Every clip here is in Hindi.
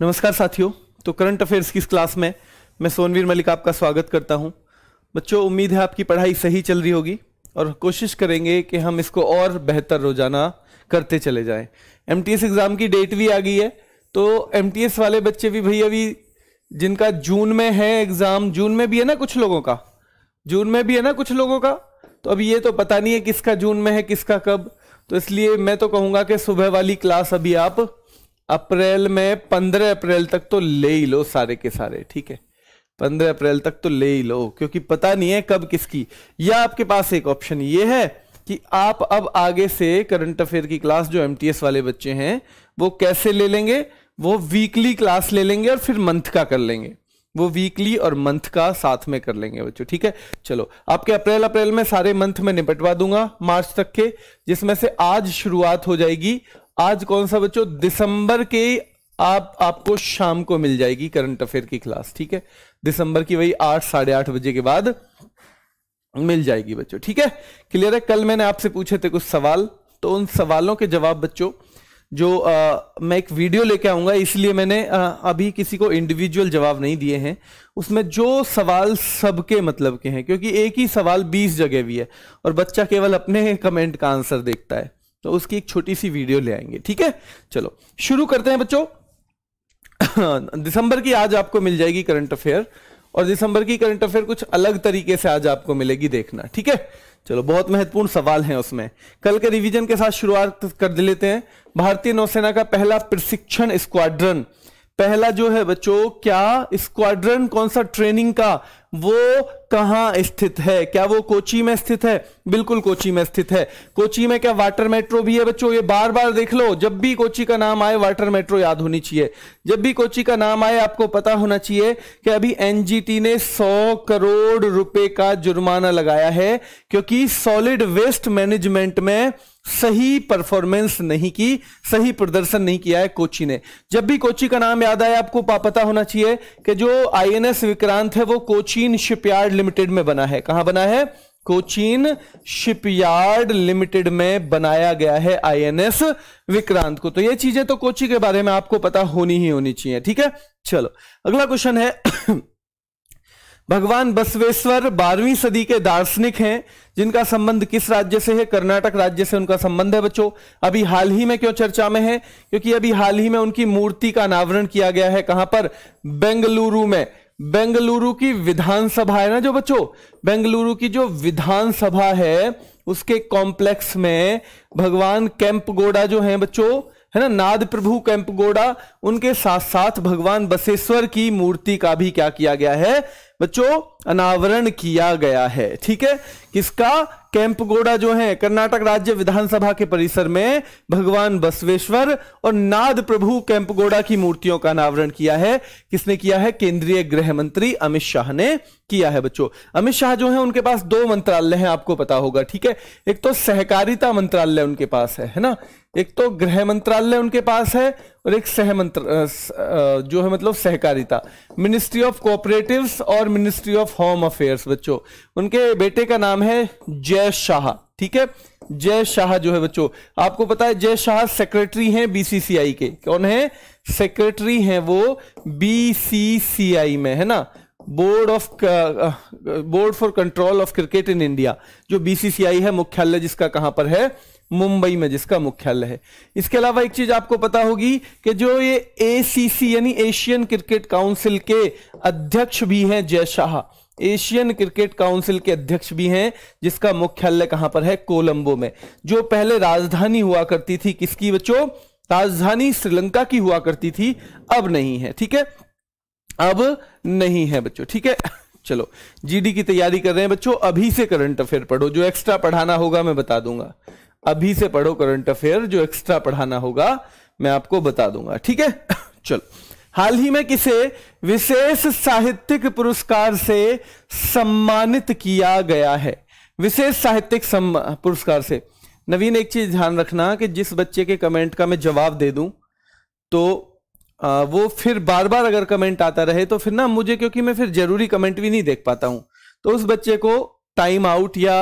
नमस्कार साथियों तो करंट अफेयर्स की इस क्लास में मैं सोनवीर मलिक आपका स्वागत करता हूं बच्चों उम्मीद है आपकी पढ़ाई सही चल रही होगी और कोशिश करेंगे कि हम इसको और बेहतर रोजाना करते चले जाएं एम एग्ज़ाम की डेट भी आ गई है तो एम वाले बच्चे भी भैया भी जिनका जून में है एग्ज़ाम जून में भी है ना कुछ लोगों का जून में भी है ना कुछ लोगों का तो अब ये तो पता नहीं है किसका जून में है किसका कब तो इसलिए मैं तो कहूंगा कि सुबह वाली क्लास अभी आप अप्रैल में पंद्रह अप्रैल तक तो ले ही लो सारे के सारे ठीक है पंद्रह अप्रैल तक तो ले ही लो क्योंकि पता नहीं है कब किसकी या आपके पास एक ऑप्शन ये है कि आप अब आगे से करंट अफेयर की क्लास जो एमटीएस वाले बच्चे हैं वो कैसे ले लेंगे वो वीकली क्लास ले लेंगे और फिर मंथ का कर लेंगे वो वीकली और मंथ का साथ में कर लेंगे बच्चों ठीक है चलो आपके अप्रैल अप्रैल में सारे मंथ में निपटवा दूंगा मार्च तक के जिसमें से आज शुरुआत हो जाएगी आज कौन सा बच्चों दिसंबर के आप आपको शाम को मिल जाएगी करंट अफेयर की क्लास ठीक है दिसंबर की वही आठ साढ़े आठ बजे के बाद मिल जाएगी बच्चों ठीक है क्लियर है कल मैंने आपसे पूछे थे कुछ सवाल तो उन सवालों के जवाब बच्चों जो आ, मैं एक वीडियो लेके आऊंगा इसलिए मैंने आ, अभी किसी को इंडिविजुअल जवाब नहीं दिए हैं उसमें जो सवाल सबके मतलब के हैं क्योंकि एक ही सवाल बीस जगह भी है और बच्चा केवल अपने कमेंट का आंसर देखता है तो उसकी एक छोटी सी वीडियो ले आएंगे ठीक है चलो शुरू करते हैं बच्चों दिसंबर की आज आपको मिल जाएगी करंट अफेयर और दिसंबर की करंट अफेयर कुछ अलग तरीके से आज आपको मिलेगी देखना ठीक है चलो बहुत महत्वपूर्ण सवाल है उसमें कल के रिवीजन के साथ शुरुआत कर लेते हैं भारतीय नौसेना का पहला प्रशिक्षण स्क्वाड्रन पहला जो है बच्चों क्या स्क्वाड्रन कौन सा ट्रेनिंग का वो कहां स्थित है क्या वो कोची में स्थित है बिल्कुल कोची में स्थित है कोची में क्या वाटर मेट्रो भी है बच्चों ये बार बार देख लो जब भी कोची का नाम आए वाटर मेट्रो याद होनी चाहिए जब भी कोची का नाम आए आपको पता होना चाहिए कि अभी एनजीटी ने 100 करोड़ रुपए का जुर्माना लगाया है क्योंकि सॉलिड वेस्ट मैनेजमेंट में सही परफॉर्मेंस नहीं की सही प्रदर्शन नहीं किया है कोची ने जब भी कोची का नाम याद आए आपको पता होना चाहिए कि जो आईएनएस विक्रांत है वो कोचीन शिपयार्ड लिमिटेड में बना है कहां बना है कोचीन शिपयार्ड लिमिटेड में बनाया गया है आईएनएस विक्रांत को तो ये चीजें तो कोची के बारे में आपको पता होनी ही होनी चाहिए ठीक है चलो अगला क्वेश्चन है भगवान बसवेश्वर बारहवीं सदी के दार्शनिक हैं जिनका संबंध किस राज्य से है कर्नाटक राज्य से उनका संबंध है बच्चों अभी हाल ही में क्यों चर्चा में है क्योंकि अभी हाल ही में उनकी मूर्ति का अनावरण किया गया है कहां पर बेंगलुरु में बेंगलुरु की विधानसभा है ना जो बच्चों बेंगलुरु की जो विधानसभा है उसके कॉम्प्लेक्स में भगवान कैंप गोडा जो है बच्चों है ना नाद प्रभु कैंप गोडा उनके साथ साथ भगवान बसेश्वर की मूर्ति का भी क्या किया गया है बच्चों अनावरण किया गया है ठीक है किसका कैंपगोड़ा जो है कर्नाटक राज्य विधानसभा के परिसर में भगवान बसवेश्वर और नाद प्रभु कैंपगोड़ा की मूर्तियों का अनावरण किया है किसने किया है केंद्रीय गृह मंत्री अमित शाह ने किया है बच्चों अमित शाह जो है उनके पास दो मंत्रालय हैं आपको पता होगा ठीक है एक तो सहकारिता मंत्रालय उनके पास है है ना एक तो गृह मंत्रालय उनके पास है और एक सह मंत्र जो है मतलब सहकारिता मिनिस्ट्री ऑफ कोऑपरेटिव्स और मिनिस्ट्री ऑफ होम अफेयर्स बच्चों उनके बेटे का नाम है जय शाह ठीक है जय शाह जो है बच्चों आपको पता है जय शाह सेक्रेटरी हैं बीसीसीआई के कौन है सेक्रेटरी हैं वो बीसीसीआई में है ना board of board for control of cricket in India जो बीसीसीआई है मुख्यालय जिसका कहां पर है मुंबई में जिसका मुख्यालय है इसके अलावा एक चीज आपको पता होगी कि जो ये एसीसी यानी एशियन क्रिकेट काउंसिल के अध्यक्ष भी हैं जय शाह एशियन क्रिकेट काउंसिल के अध्यक्ष भी हैं जिसका मुख्यालय कहां पर है कोलंबो में जो पहले राजधानी हुआ करती थी किसकी बच्चों राजधानी श्रीलंका की हुआ करती थी अब नहीं है ठीक है अब नहीं है बच्चों ठीक है चलो जीडी की तैयारी कर रहे हैं बच्चों अभी से करंट अफेयर पढ़ो जो एक्स्ट्रा पढ़ाना होगा मैं बता दूंगा अभी से पढ़ो करंट अफेयर जो एक्स्ट्रा पढ़ाना होगा मैं आपको बता दूंगा ठीक है चलो हाल ही में किसे विशेष साहित्यिक पुरस्कार से सम्मानित किया गया है विशेष साहित्यिक पुरस्कार से नवीन एक चीज ध्यान रखना कि जिस बच्चे के कमेंट का मैं जवाब दे दूं तो आ, वो फिर बार बार अगर कमेंट आता रहे तो फिर ना मुझे क्योंकि मैं फिर जरूरी कमेंट भी नहीं देख पाता हूं तो उस बच्चे को टाइम आउट या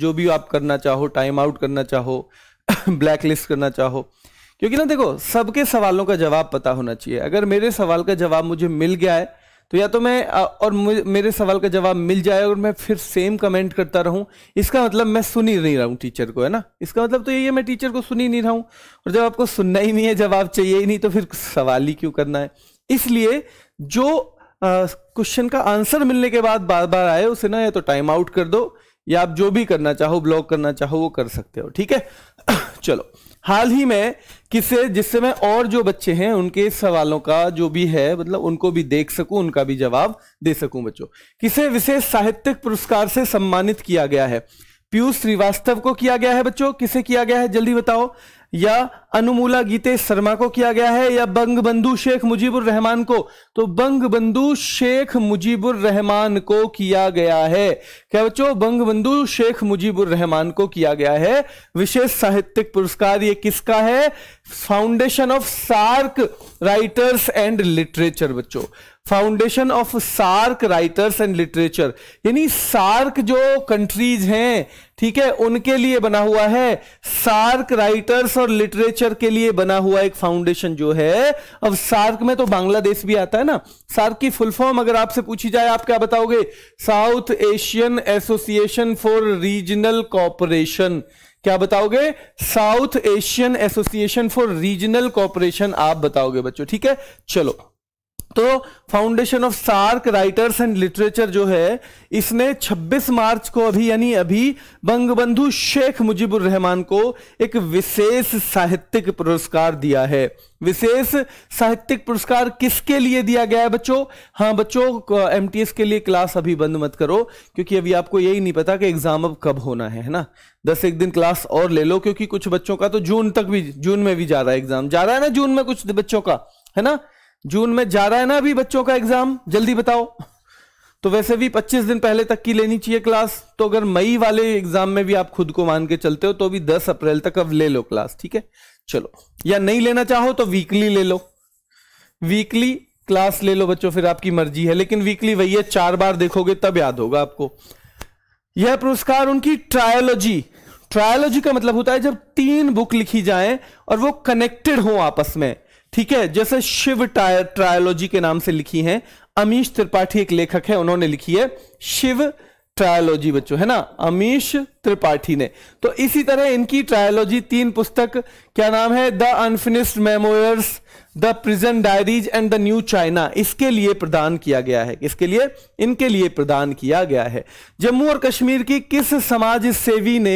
जो भी आप करना चाहो टाइम आउट करना चाहो ब्लैक लिस्ट करना चाहो क्योंकि ना देखो सबके सवालों का जवाब पता होना चाहिए अगर मेरे सवाल का जवाब मुझे मिल गया है तो या तो मैं और मेरे सवाल का जवाब मिल जाए और मैं फिर सेम कमेंट करता रहूं इसका मतलब मैं सुन ही नहीं रहा हूं टीचर को है ना इसका मतलब तो यही है मैं टीचर को सुन ही नहीं रहा हूं और जब आपको सुनना ही नहीं है जवाब चाहिए ही नहीं तो फिर सवाल ही क्यों करना है इसलिए जो क्वेश्चन का आंसर मिलने के बाद बार बार आए उसे ना या तो टाइम आउट कर दो या आप जो भी करना चाहो ब्लॉक करना चाहो वो कर सकते हो ठीक है चलो हाल ही में किसे जिससे मैं और जो बच्चे हैं उनके सवालों का जो भी है मतलब उनको भी देख सकूं उनका भी जवाब दे सकूं बच्चों किसे विशेष साहित्यिक पुरस्कार से सम्मानित किया गया है पीयूष श्रीवास्तव को किया गया है बच्चों किसे किया गया है जल्दी बताओ या अनुमूला गीतेश शर्मा को किया गया है या बंग बंधु शेख मुजीबुर रहमान को तो बंग बंधु शेख मुजीबुर रहमान को किया गया है क्या बच्चों बंग बंधु शेख मुजीबुर रहमान को किया गया है विशेष साहित्यिक पुरस्कार ये किसका है foundation of SAARC writers and literature बच्चों foundation of SAARC writers and literature यानी सार्क जो कंट्रीज हैं ठीक है उनके लिए बना हुआ है सार्क राइटर्स और लिटरेचर के लिए बना हुआ एक फाउंडेशन जो है अब सार्क में तो बांग्लादेश भी आता है ना सार्क की फुल फॉर्म अगर आपसे पूछी जाए आप क्या बताओगे South Asian association for regional cooperation क्या बताओगे South Asian association for regional cooperation आप बताओगे बच्चों ठीक है चलो तो foundation of SAARC writers and literature जो है इसने 26 मार्च को अभी यानी अभी बंगबंधु शेख मुजीबुर रहमान को एक विशेष साहित्यिक पुरस्कार दिया है विशेष साहित्यिक पुरस्कार किसके लिए दिया गया है बच्चों हाँ बच्चों एमटीएस के लिए क्लास अभी बंद मत करो क्योंकि अभी आपको यही नहीं पता कि एग्जाम अब कब होना है है ना दस एक दिन क्लास और ले लो क्योंकि कुछ बच्चों का तो जून तक भी जून में भी जा रहा है एग्जाम जा रहा है ना जून में कुछ बच्चों का है ना जून में ज्यादा है ना अभी बच्चों का एग्जाम जल्दी बताओ तो वैसे भी 25 दिन पहले तक की लेनी चाहिए क्लास तो अगर मई वाले एग्जाम में भी आप खुद को मान के चलते हो तो भी 10 अप्रैल तक अब ले लो क्लास ठीक है चलो या नहीं लेना चाहो तो वीकली ले लो वीकली क्लास ले लो बच्चों फिर आपकी मर्जी है लेकिन वीकली वही है चार बार देखोगे तब याद होगा आपको यह पुरस्कार उनकी ट्रायोलॉजी ट्रायोलॉजी का मतलब होता है जब तीन बुक लिखी जाए और वो कनेक्टेड हो आपस में ठीक है जैसे शिव ट्रायोलॉजी के नाम से लिखी है अमीश त्रिपाठी एक लेखक है उन्होंने लिखी है शिव ट्रायोलॉजी बच्चों है ना अमीश त्रिपाठी ने तो इसी तरह इनकी ट्रायोलॉजी तीन पुस्तक क्या नाम है the unfinished memoirs the prison diaries and the new China इसके लिए प्रदान किया गया है इसके लिए इनके लिए प्रदान किया गया है जम्मू और कश्मीर की किस समाज सेवी ने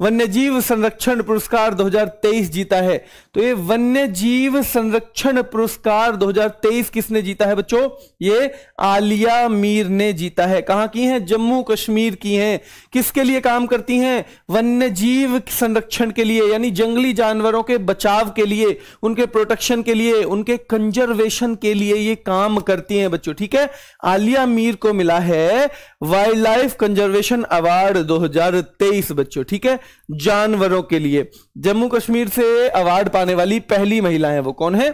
वन्यजीव संरक्षण पुरस्कार 2023 जीता है तो ये वन्य जीव संरक्षण पुरस्कार 2023 किसने जीता है बच्चों ये आलिया मीर ने जीता है कहां की हैं जम्मू कश्मीर की हैं किसके लिए काम करती हैं वन्य जीव संरक्षण के लिए यानी जंगली जानवरों के बचाव के लिए उनके प्रोटेक्शन के लिए उनके कंजर्वेशन के लिए ये काम करती हैं बच्चों ठीक है आलिया मीर को मिला है वाइल्ड लाइफ कंजर्वेशन अवार्ड दो बच्चों ठीक है जानवरों के लिए जम्मू कश्मीर से अवार्ड पा पाने वाली पहली महिला है वो कौन है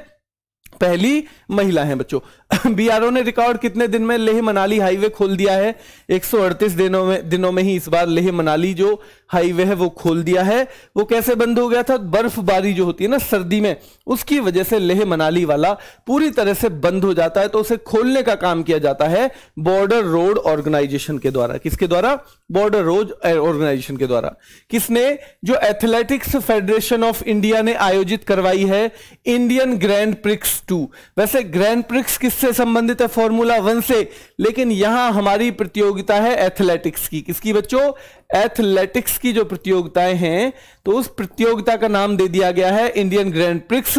पहली महिला है बच्चों बीआरओ ने रिकॉर्ड कितने दिन में लेह मनाली हाईवे खोल दिया है एक दिनों में दिनों में ही इस बार लेह मनाली जो हाईवे है वो खोल दिया है वो कैसे बंद हो गया था बर्फबारी जो होती है ना सर्दी में उसकी वजह से लेह मनाली वाला पूरी तरह से बंद हो जाता है तो उसे खोलने का काम किया जाता है बॉर्डर रोड ऑर्गेनाइजेशन के द्वारा किसके द्वारा बॉर्डर रोड ऑर्गेनाइजेशन के द्वारा किसने जो एथलेटिक्स फेडरेशन ऑफ इंडिया ने आयोजित करवाई है इंडियन ग्रैंड प्रिक्स टू वैसे ग्रैंड प्रिक्स किससे संबंधित है फॉर्मूला वन से लेकिन यहां हमारी प्रतियोगिता है एथलेटिक्स की किसकी बच्चों एथलेटिक्स की जो प्रतियोगिताएं हैं तो उस प्रतियोगिता का नाम दे दिया गया है इंडियन ग्रैंड प्रिक्स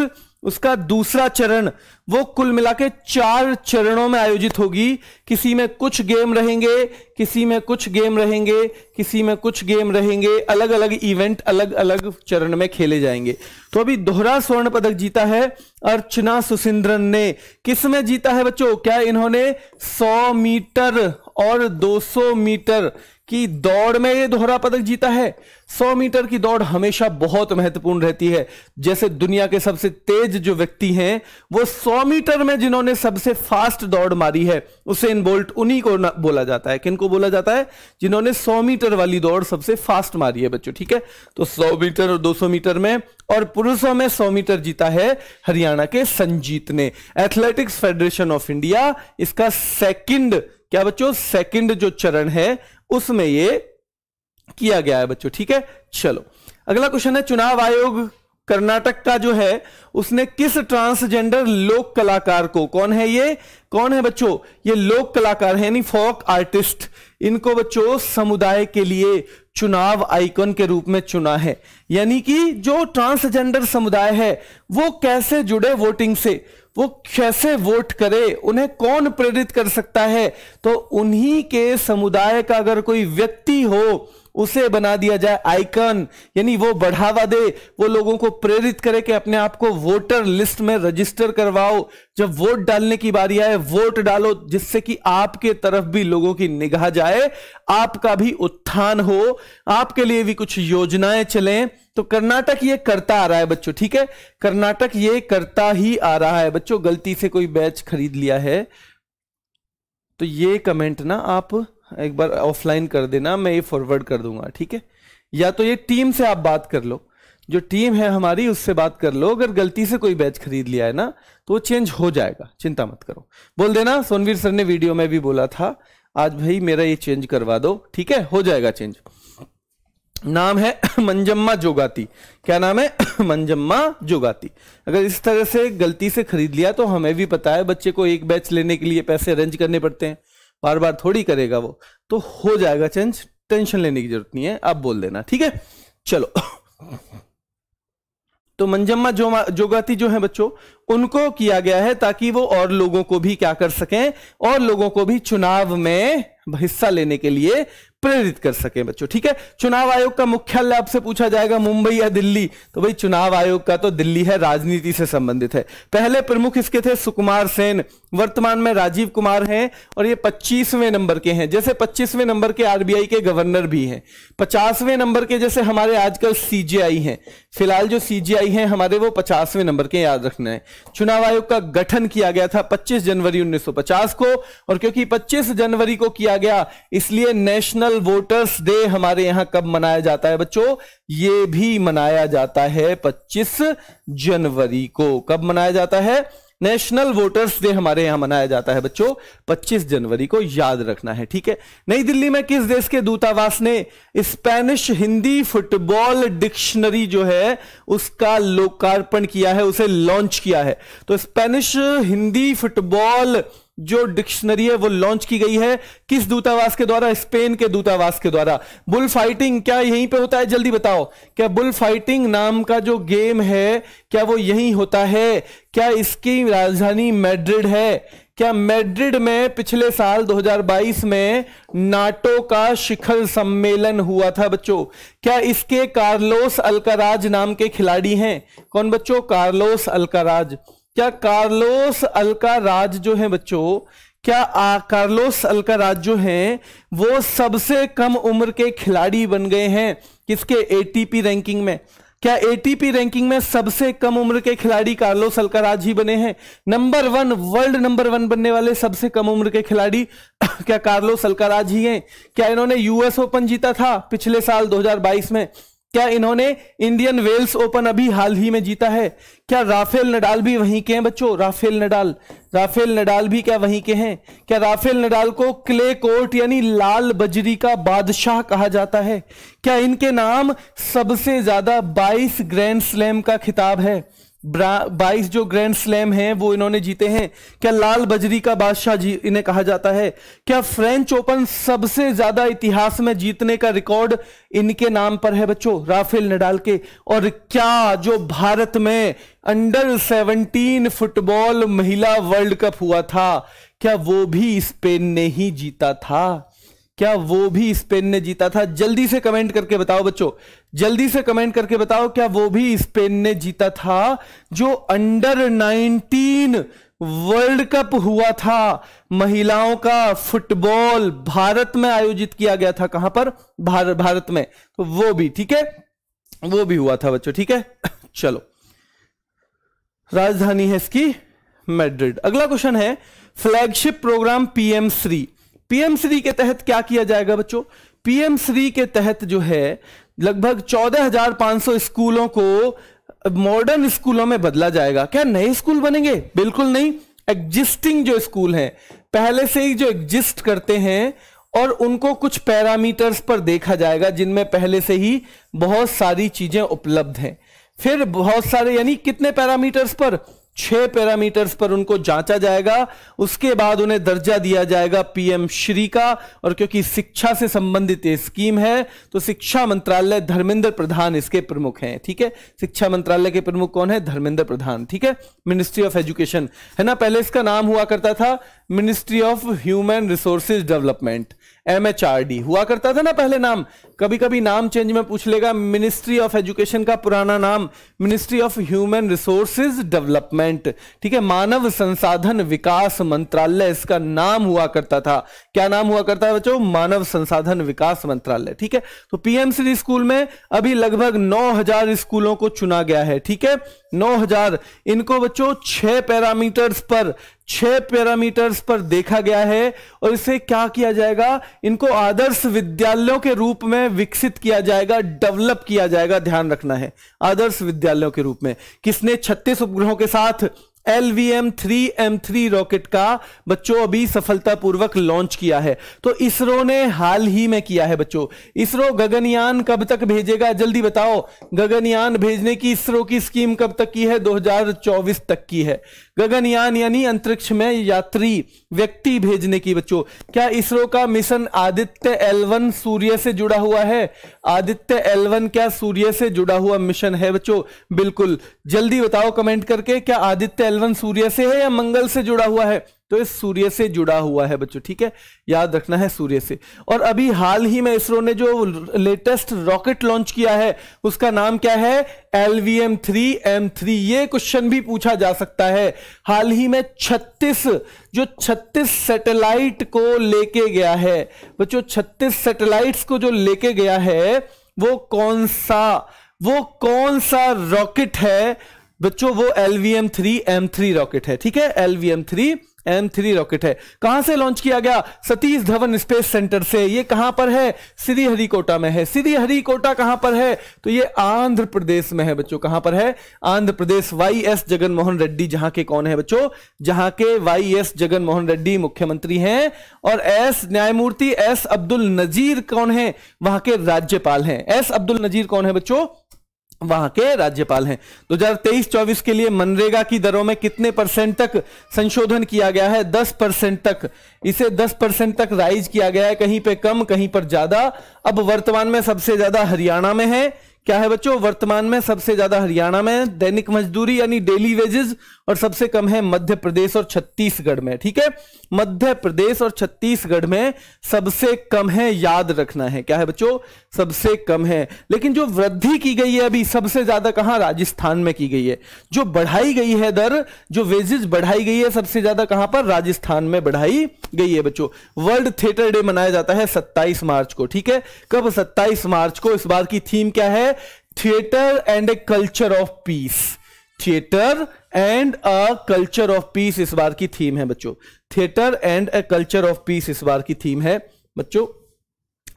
उसका दूसरा चरण वो कुल मिला के चार चरणों में आयोजित होगी किसी में कुछ गेम रहेंगे किसी में कुछ गेम रहेंगे किसी में कुछ गेम रहेंगे अलग अलग इवेंट अलग अलग चरण में खेले जाएंगे तो अभी दोहरा स्वर्ण पदक जीता है अर्चना सुसिंद्रन ने किस में जीता है बच्चों क्या इन्होंने 100 मीटर और 200 मीटर कि दौड़ में ये दोहरा पदक जीता है 100 मीटर की दौड़ हमेशा बहुत महत्वपूर्ण रहती है जैसे दुनिया के सबसे तेज जो व्यक्ति हैं वो 100 मीटर में जिन्होंने सबसे फास्ट दौड़ मारी है इन बोल्ट उन्हीं को बोला जाता है किनको बोला जाता है जिन्होंने 100 मीटर वाली दौड़ सबसे फास्ट मारी है बच्चों ठीक है तो सौ मीटर और दो मीटर में और पुरुषों में सौ मीटर जीता है हरियाणा के संजीत ने एथलेटिक्स फेडरेशन ऑफ इंडिया इसका सेकेंड क्या बच्चों सेकंड जो चरण है उसमें ये किया गया है बच्चों ठीक है चलो अगला क्वेश्चन है चुनाव आयोग कर्नाटक का जो है उसने किस ट्रांसजेंडर लोक कलाकार को कौन है ये कौन है बच्चों ये लोक कलाकार है यानी फोक आर्टिस्ट इनको बच्चों समुदाय के लिए चुनाव आइकन के रूप में चुना है यानी कि जो ट्रांसजेंडर समुदाय है वो कैसे जुड़े वोटिंग से वो कैसे वोट करे उन्हें कौन प्रेरित कर सकता है तो उन्हीं के समुदाय का अगर कोई व्यक्ति हो उसे बना दिया जाए आइकन यानी वो बढ़ावा दे वो लोगों को प्रेरित करे कि अपने आप को वोटर लिस्ट में रजिस्टर करवाओ जब वोट डालने की बारी आए वोट डालो जिससे कि आपके तरफ भी लोगों की निगाह जाए आपका भी उत्थान हो आपके लिए भी कुछ योजनाएं चलें तो कर्नाटक ये करता आ रहा है बच्चों ठीक है कर्नाटक ये करता ही आ रहा है बच्चों गलती से कोई बैच खरीद लिया है तो ये कमेंट ना आप एक बार ऑफलाइन कर देना मैं ये फॉरवर्ड कर दूंगा ठीक है या तो ये टीम से आप बात कर लो जो टीम है हमारी उससे बात कर लो अगर गलती से कोई बैच खरीद लिया है ना तो चेंज हो जाएगा चिंता मत करो बोल देना सोनवीर सर ने वीडियो में भी बोला था आज भाई मेरा ये चेंज करवा दो ठीक है हो जाएगा चेंज नाम है मंजम्मा जोगाती क्या नाम है मंजम्मा जोगाती अगर इस तरह से गलती से खरीद लिया तो हमें भी पता है बच्चे को एक बैच लेने के लिए पैसे अरेंज करने पड़ते हैं बार बार थोड़ी करेगा वो तो हो जाएगा चेंज टेंशन लेने की जरूरत नहीं है आप बोल देना ठीक है चलो तो मंजम्मा जो जोगाती जो है बच्चों उनको किया गया है ताकि वो और लोगों को भी क्या कर सकें और लोगों को भी चुनाव में हिस्सा लेने के लिए प्रेरित कर सके बच्चों ठीक है चुनाव आयोग का मुख्यालय आपसे पूछा जाएगा मुंबई या दिल्ली तो भाई चुनाव आयोग का तो दिल्ली है राजनीति से संबंधित है पहले प्रमुख इसके थे सुकुमार सेन वर्तमान में राजीव कुमार हैं और ये 25वें नंबर के हैं जैसे 25वें नंबर के आरबीआई के गवर्नर भी हैं 50वें नंबर के जैसे हमारे आजकल सीजीआई हैं फिलहाल जो सीजीआई हैं हमारे वो 50वें नंबर के याद रखना है चुनाव आयोग का गठन किया गया था 25 जनवरी 1950 को और क्योंकि 25 जनवरी को किया गया इसलिए नेशनल वोटर्स डे हमारे यहाँ कब मनाया जाता है बच्चों ये भी मनाया जाता है पच्चीस जनवरी को कब मनाया जाता है नेशनल वोटर्स डे हमारे यहां मनाया जाता है बच्चों 25 जनवरी को याद रखना है ठीक है नई दिल्ली में किस देश के दूतावास ने स्पेनिश हिंदी फुटबॉल डिक्शनरी जो है उसका लोकार्पण किया है उसे लॉन्च किया है तो स्पेनिश हिंदी फुटबॉल जो डिक्शनरी है वो लॉन्च की गई है किस दूतावास के द्वारा स्पेन के दूतावास के द्वारा बुल फाइटिंग क्या यहीं पे होता है जल्दी बताओ क्या बुल फाइटिंग नाम का जो गेम है क्या वो यहीं होता है क्या इसकी राजधानी मैड्रिड है क्या मैड्रिड में पिछले साल 2022 में नाटो का शिखर सम्मेलन हुआ था बच्चों क्या इसके कार्लोस अलकराज नाम के खिलाड़ी हैं कौन बच्चों कार्लोस अलकराज क्या कार्लोस अलका राज जो है बच्चों क्या आ, कार्लोस राज जो है वो सबसे कम उम्र के खिलाड़ी बन गए हैं किसके एटीपी रैंकिंग में क्या एटीपी रैंकिंग में सबसे कम उम्र के खिलाड़ी कार्लोस अलकाराज ही बने हैं number one world number one बनने वाले सबसे कम उम्र के खिलाड़ी क्या कार्लोस अलकाराज ही हैं क्या इन्होंने यूएस ओपन जीता था पिछले साल 2022 में क्या इन्होंने इंडियन वेल्स ओपन अभी हाल ही में जीता है क्या राफेल नडाल भी वहीं के हैं बच्चों राफेल नडाल राफेल नडाल भी क्या वहीं के हैं क्या राफेल नडाल को क्ले कोर्ट यानी लाल बजरी का बादशाह कहा जाता है क्या इनके नाम सबसे ज्यादा 22 ग्रैंड स्लैम का खिताब है बाईस जो ग्रैंड स्लैम हैं वो इन्होंने जीते हैं क्या लाल बजरी का बादशाह जी इन्हें कहा जाता है क्या फ्रेंच ओपन सबसे ज्यादा इतिहास में जीतने का रिकॉर्ड इनके नाम पर है बच्चों राफेल नडाल के और क्या जो भारत में अंडर सेवनटीन फुटबॉल महिला वर्ल्ड कप हुआ था क्या वो भी स्पेन ने ही जीता था क्या वो भी स्पेन ने जीता था जल्दी से कमेंट करके बताओ बच्चों जल्दी से कमेंट करके बताओ क्या वो भी स्पेन ने जीता था जो अंडर 19 वर्ल्ड कप हुआ था महिलाओं का फुटबॉल भारत में आयोजित किया गया था कहां पर भार, भारत में तो वो भी ठीक है वो भी हुआ था बच्चों ठीक है चलो राजधानी है इसकी मैड्रिड अगला क्वेश्चन है flagship program PM Shri PM Shri के तहत क्या किया जाएगा बच्चों पीएम श्री के तहत जो है लगभग चौदह हजार पांच सौ स्कूलों को मॉडर्न स्कूलों में बदला जाएगा क्या नए स्कूल बनेंगे बिल्कुल नहीं एग्जिस्टिंग जो स्कूल हैं पहले से ही जो एग्जिस्ट करते हैं और उनको कुछ पैरामीटर्स पर देखा जाएगा जिनमें पहले से ही बहुत सारी चीजें उपलब्ध हैं फिर बहुत सारे यानी कितने पैरामीटर्स पर छह पैरामीटर्स पर उनको जांचा जाएगा उसके बाद उन्हें दर्जा दिया जाएगा पीएम श्री का और क्योंकि शिक्षा से संबंधित ये स्कीम है तो शिक्षा मंत्रालय धर्मेंद्र प्रधान इसके प्रमुख हैं ठीक है शिक्षा मंत्रालय के प्रमुख कौन है धर्मेंद्र प्रधान ठीक है मिनिस्ट्री ऑफ एजुकेशन है ना पहले इसका नाम हुआ करता था ministry of human resources development M H R D हुआ करता था ना पहले नाम कभी कभी नाम चेंज में पूछ लेगा मिनिस्ट्री ऑफ एजुकेशन का पुराना नाम ministry of human resources development ठीक है मानव संसाधन विकास मंत्रालय इसका नाम हुआ करता था क्या नाम हुआ करता है बच्चों मानव संसाधन विकास मंत्रालय ठीक है तो पीएमसी स्कूल में अभी लगभग नौ स्कूलों को चुना गया है ठीक है नौ इनको बच्चों छह पैरामीटर्स पर छह पैरामीटर्स पर देखा गया है और इसे क्या किया जाएगा इनको आदर्श विद्यालयों के रूप में विकसित किया जाएगा डेवलप किया जाएगा ध्यान रखना है आदर्श विद्यालयों के रूप में किसने 36 उपग्रहों के साथ L V M three M three rocket का बच्चों अभी सफलतापूर्वक लॉन्च किया है तो इसरो ने हाल ही में किया है बच्चों इसरो गगनयान कब तक भेजेगा जल्दी बताओ गगनयान भेजने की इसरो की स्कीम कब तक की है 2024 तक की है गगनयान यानी अंतरिक्ष में यात्री व्यक्ति भेजने की बच्चों क्या इसरो का मिशन आदित्य एलवन सूर्य से जुड़ा हुआ है आदित्य एलवन क्या सूर्य से जुड़ा हुआ मिशन है बच्चों बिल्कुल जल्दी बताओ कमेंट करके क्या आदित्य एलवन सूर्य से है या मंगल से जुड़ा हुआ है तो इस सूर्य से जुड़ा हुआ है बच्चों ठीक है याद रखना है सूर्य से और अभी हाल ही में इसरो ने जो लेटेस्ट रॉकेट लॉन्च किया है उसका नाम क्या है एलवीएम थ्री एम थ्री ये क्वेश्चन भी पूछा जा सकता है हाल ही में 36 जो 36 सैटेलाइट को लेके गया है बच्चों 36 सैटेलाइट्स को जो लेके गया है वो कौन सा वो कौन सा रॉकेट है बच्चों वो LVM three M three rocket है ठीक है LVM three M three rocket है कहां से लॉन्च किया गया सतीश धवन स्पेस सेंटर से ये कहां पर है श्रीहरिकोटा में है श्रीहरिकोटा कहां पर है तो ये आंध्र प्रदेश में है बच्चों कहां पर है आंध्र प्रदेश वाई एस जगन मोहन रेड्डी जहां के कौन है बच्चों जहां के वाई एस जगन मोहन रेड्डी मुख्यमंत्री हैं और एस न्यायमूर्ति एस अब्दुल नजीर कौन है वहां के राज्यपाल हैं एस अब्दुल नजीर कौन है बच्चों वहां के राज्यपाल हैं 2023-24 के लिए मनरेगा की दरों में कितने परसेंट तक संशोधन किया गया है 10 परसेंट तक इसे 10 परसेंट तक राइज किया गया है कहीं पे कम कहीं पर ज्यादा अब वर्तमान में सबसे ज्यादा हरियाणा में है क्या है बच्चों वर्तमान में सबसे ज्यादा हरियाणा में दैनिक मजदूरी यानी डेली वेजेस और सबसे कम है मध्य प्रदेश और छत्तीसगढ़ में ठीक है मध्य प्रदेश और छत्तीसगढ़ में सबसे कम है याद रखना है क्या है बच्चों सबसे कम है लेकिन जो वृद्धि की गई है अभी सबसे ज्यादा कहां राजस्थान में की गई है जो बढ़ाई गई है दर जो वेजेस बढ़ाई गई है सबसे ज्यादा कहां पर राजस्थान में बढ़ाई गई है बच्चों वर्ल्ड थिएटर डे मनाया जाता है सत्ताईस मार्च को ठीक है कब सत्ताईस मार्च को इस बार की थीम क्या है theatre and a culture of peace theatre and a culture of peace इस बार की थीम है बच्चों theatre and a culture of peace इस बार की थीम है बच्चों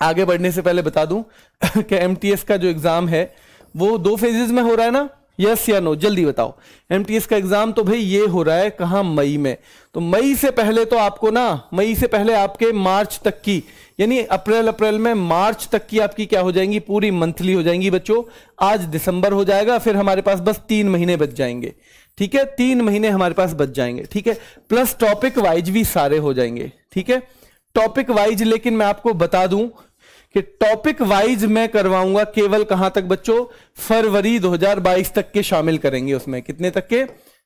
आगे बढ़ने से पहले बता दूं कि एमटीएस का जो एग्जाम है वो दो फेजेस में हो रहा है ना यस या नो जल्दी बताओ एमटीएस का एग्जाम तो भाई ये हो रहा है कहा मई में तो मई से पहले तो आपको ना मई से पहले आपके मार्च तक की यानी अप्रैल अप्रैल में मार्च तक की आपकी क्या हो जाएंगी पूरी मंथली हो जाएंगी बच्चों आज दिसंबर हो जाएगा फिर हमारे पास बस तीन महीने बच जाएंगे ठीक है तीन महीने हमारे पास बच जाएंगे ठीक है प्लस टॉपिक वाइज भी सारे हो जाएंगे ठीक है टॉपिक वाइज लेकिन मैं आपको बता दूं कि टॉपिक वाइज मैं करवाऊंगा केवल कहां तक बच्चों फरवरी 2022 तक के शामिल करेंगे उसमें कितने तक के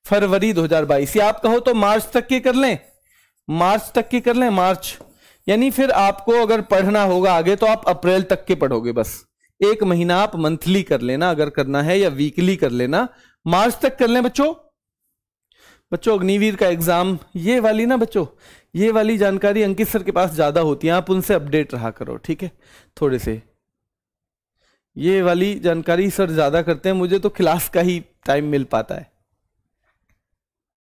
फरवरी 2022 या आप कहो तो मार्च तक के कर लें मार्च तक के कर लें मार्च यानी फिर आपको अगर पढ़ना होगा आगे तो आप अप्रैल तक के पढ़ोगे बस एक महीना आप मंथली कर लेना अगर करना है या वीकली कर लेना मार्च तक कर लें बच्चों बच्चों अग्निवीर का एग्जाम ये वाली ना बच्चों ये वाली जानकारी अंकित सर के पास ज्यादा होती है आप उनसे अपडेट रहा करो ठीक है थोड़े से ये वाली जानकारी सर ज्यादा करते हैं मुझे तो क्लास का ही टाइम मिल पाता है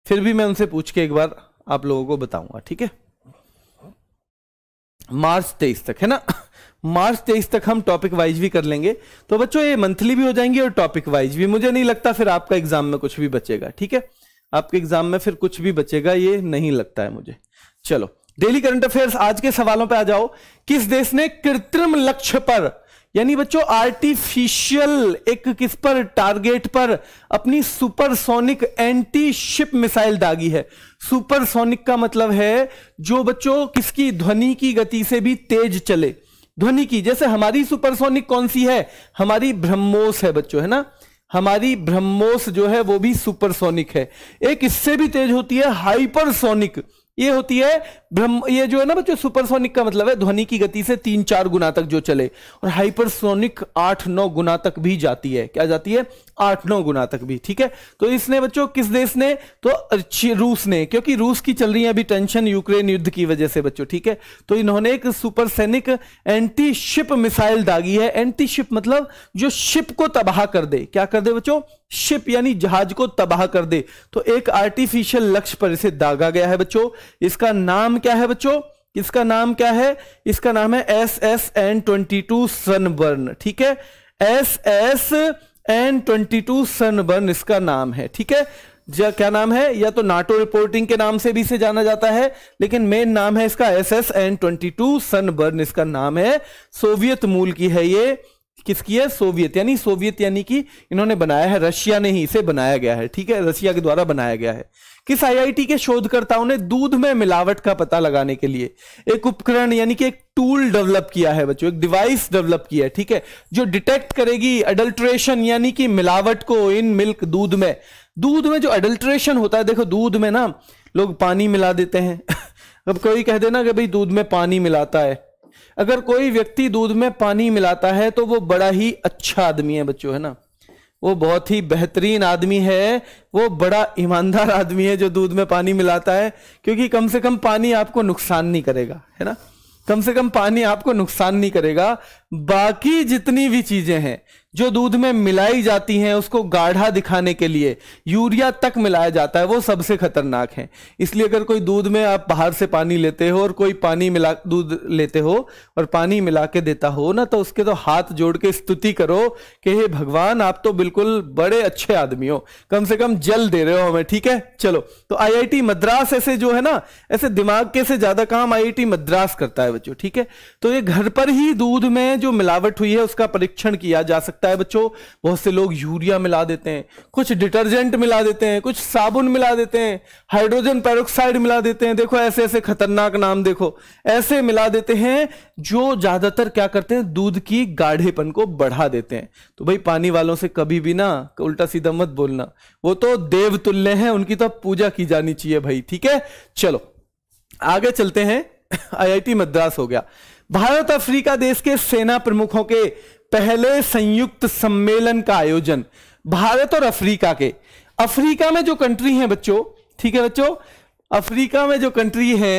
फिर भी मैं उनसे पूछ के एक बार आप लोगों को बताऊंगा ठीक है मार्च तेईस तक है ना मार्च तेईस तक हम टॉपिक वाइज भी कर लेंगे तो बच्चों ये मंथली भी हो जाएंगे और टॉपिक वाइज भी मुझे नहीं लगता फिर आपका एग्जाम में कुछ भी बचेगा ठीक है आपके एग्जाम में फिर कुछ भी बचेगा ये नहीं लगता है मुझे चलो डेली करंट अफेयर्स आज के सवालों पे आ जाओ किस देश ने कृत्रिम लक्ष्य पर यानी बच्चों आर्टिफिशियल एक किस पर टारगेट पर अपनी सुपरसोनिक एंटी शिप मिसाइल दागी है सुपरसोनिक का मतलब है जो बच्चों किसकी ध्वनि की गति से भी तेज चले ध्वनि की जैसे हमारी सुपरसोनिक कौन सी है हमारी ब्रह्मोस है बच्चों है ना हमारी ब्रह्मोस जो है वो भी सुपरसोनिक है एक इससे भी तेज होती है हाइपरसोनिक ये होती है ब्रह्म ये जो है ना बच्चों सुपरसोनिक का मतलब है ध्वनि की गति से तीन चार गुना तक जो चले और हाइपरसोनिक आठ नौ गुना तक भी जाती है क्या जाती है आठ नौ गुना तक भी ठीक है तो इसने बच्चों किस देश ने तो रूस ने क्योंकि रूस की चल रही है अभी टेंशन यूक्रेन युद्ध की वजह से बच्चों ठीक है तो इन्होंने एक सुपरसैनिक एंटी शिप मिसाइल दागी है एंटी शिप मतलब जो शिप को तबाह कर दे क्या कर दे बच्चों शिप यानी जहाज को तबाह कर दे तो एक आर्टिफिशियल लक्ष्य पर इसे दागा गया है बच्चों इसका नाम क्या है बच्चों इसका नाम क्या है इसका नाम है S S N twenty two Sunburn ठीक है S S N twenty two Sunburn इसका नाम है ठीक है जा, क्या नाम है या तो नाटो रिपोर्टिंग के नाम से भी इसे जाना जाता है लेकिन मेन नाम है इसका S S N twenty two Sunburn इसका नाम है सोवियत मूल की है ये किसकी है सोवियत यानी सोवियत यानी कि इन्होंने बनाया है रशिया ने ही इसे बनाया गया है ठीक है रशिया के द्वारा बनाया गया है किस आईआईटी के शोधकर्ताओं ने दूध में मिलावट का पता लगाने के लिए एक उपकरण यानी कि एक टूल डेवलप किया है बच्चों एक डिवाइस डेवलप किया है ठीक है जो डिटेक्ट करेगी अडल्ट्रेशन यानी कि मिलावट को इन मिल्क दूध में दूध में जो अडल्ट्रेशन होता है देखो दूध में ना लोग पानी मिला देते हैं अब कोई कह देना कि भाई दूध में पानी मिलाता है अगर कोई व्यक्ति दूध में पानी मिलाता है तो वो बड़ा ही अच्छा आदमी है बच्चों है ना वो बहुत ही बेहतरीन आदमी है वो बड़ा ईमानदार आदमी है जो दूध में पानी मिलाता है क्योंकि कम से कम पानी आपको नुकसान नहीं करेगा है ना कम से कम पानी आपको नुकसान नहीं करेगा बाकी जितनी भी चीजें हैं जो दूध में मिलाई जाती हैं उसको गाढ़ा दिखाने के लिए यूरिया तक मिलाया जाता है वो सबसे खतरनाक है इसलिए अगर कोई दूध में आप बाहर से पानी लेते हो और कोई पानी मिला दूध लेते हो और पानी मिला के देता हो ना तो उसके तो हाथ जोड़ के स्तुति करो कि हे भगवान आप तो बिल्कुल बड़े अच्छे आदमी हो कम से कम जल दे रहे हो हमें ठीक है चलो तो आई मद्रास ऐसे जो है ना ऐसे दिमाग के से ज्यादा काम आई मद्रास करता है बच्चों ठीक है तो ये घर पर ही दूध में जो मिलावट हुई है उसका परीक्षण किया जा सकता लगता है बच्चों बहुत से लोग यूरिया मिला देते हैं कुछ डिटर्जेंट मिला देते हैं कुछ साबुन मिला देते हैं हाइड्रोजन पेरोक्साइड मिला देते हैं देखो ऐसे ऐसे खतरनाक नाम देखो ऐसे मिला देते हैं जो ज्यादातर क्या करते हैं दूध की गाढ़ेपन को बढ़ा देते हैं तो भाई पानी वालों से कभी भी ना उल्टा सीधा मत बोलना वो तो देव तुल्य है उनकी तो पूजा की जानी चाहिए भाई ठीक है चलो आगे चलते हैं आईआईटी मद्रास हो गया भारत अफ्रीका देश के सेना प्रमुखों के पहले संयुक्त सम्मेलन का आयोजन भारत और अफ्रीका के अफ्रीका में जो कंट्री है बच्चों ठीक है बच्चों अफ्रीका में जो कंट्री है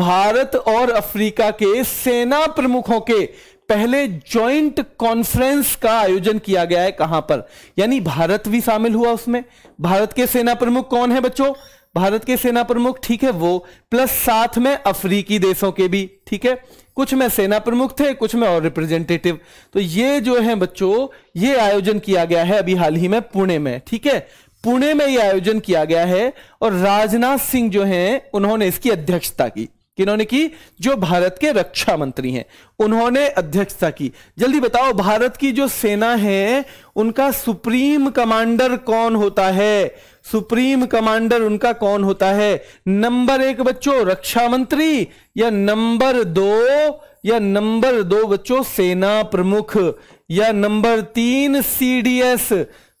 भारत और अफ्रीका के सेना प्रमुखों के पहले जॉइंट कॉन्फ्रेंस का आयोजन किया गया है कहां पर यानी भारत भी शामिल हुआ उसमें भारत के सेना प्रमुख कौन है बच्चों भारत के सेना प्रमुख ठीक है वो प्लस साथ में अफ्रीकी देशों के भी ठीक है कुछ में सेना प्रमुख थे कुछ में और रिप्रेजेंटेटिव तो ये जो है बच्चों ये आयोजन किया गया है अभी हाल ही में पुणे में ठीक है पुणे में ये आयोजन किया गया है और राजनाथ सिंह जो हैं उन्होंने इसकी अध्यक्षता की किन्होंने की जो भारत के रक्षा मंत्री हैं उन्होंने अध्यक्षता की जल्दी बताओ भारत की जो सेना है उनका सुप्रीम कमांडर कौन होता है सुप्रीम कमांडर उनका कौन होता है नंबर एक बच्चों रक्षा मंत्री या नंबर दो या नंबर दो बच्चों सेना प्रमुख या नंबर तीन सीडीएस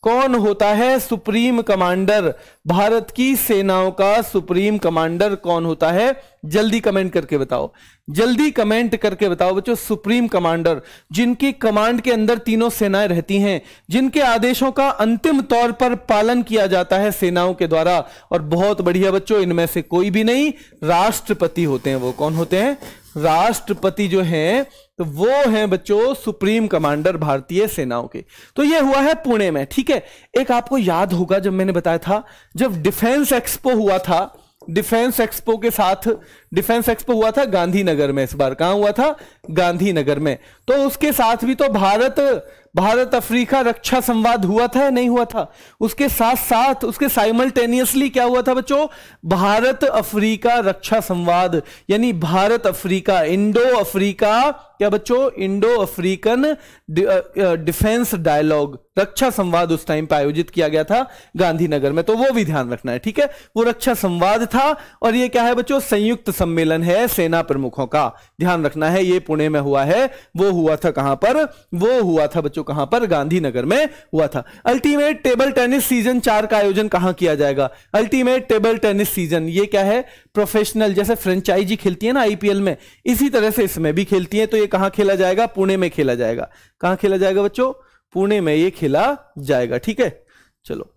कौन होता है सुप्रीम कमांडर भारत की सेनाओं का सुप्रीम कमांडर कौन होता है जल्दी कमेंट करके बताओ जल्दी कमेंट करके बताओ बच्चों सुप्रीम कमांडर जिनकी कमांड के अंदर तीनों सेनाएं रहती हैं जिनके आदेशों का अंतिम तौर पर पालन किया जाता है सेनाओं के द्वारा और बहुत बढ़िया बच्चों इनमें से कोई भी नहीं राष्ट्रपति होते हैं वो कौन होते हैं राष्ट्रपति जो है तो वो हैं बच्चों सुप्रीम कमांडर भारतीय सेनाओं के तो ये हुआ है पुणे में ठीक है एक आपको याद होगा जब मैंने बताया था जब डिफेंस एक्सपो हुआ था डिफेंस एक्सपो के साथ डिफेंस एक्सपो हुआ था गांधीनगर में इस बार कहां हुआ था गांधीनगर में तो उसके साथ भी तो भारत भारत अफ्रीका रक्षा संवाद हुआ था या नहीं हुआ था उसके साथ साथ उसके साइमल्टेनियसली क्या हुआ था बच्चों भारत अफ्रीका रक्षा संवाद यानी भारत अफ्रीका इंडो अफ्रीका क्या बच्चों इंडो अफ्रीकन डिफेंस डायलॉग रक्षा संवाद उस टाइम पर आयोजित किया गया था गांधीनगर में तो वो भी ध्यान रखना है ठीक है वो रक्षा संवाद था और ये क्या है बच्चों संयुक्त सम्मेलन है सेना प्रमुखों का ध्यान रखना है ये पुणे में हुआ है वो हुआ था कहां पर वो हुआ था बच्चों कहां पर गांधीनगर में हुआ था अल्टीमेट टेबल टेनिस सीजन चार का आयोजन कहां किया जाएगा अल्टीमेट टेबल टेनिस सीजन ये क्या है प्रोफेशनल जैसे फ्रेंचाइजी खेलती है ना आईपीएल में इसी तरह से इसमें भी खेलती है तो ये कहां खेला जाएगा पुणे में खेला जाएगा कहां खेला जाएगा बच्चों पुणे में ये खेला जाएगा ठीक है चलो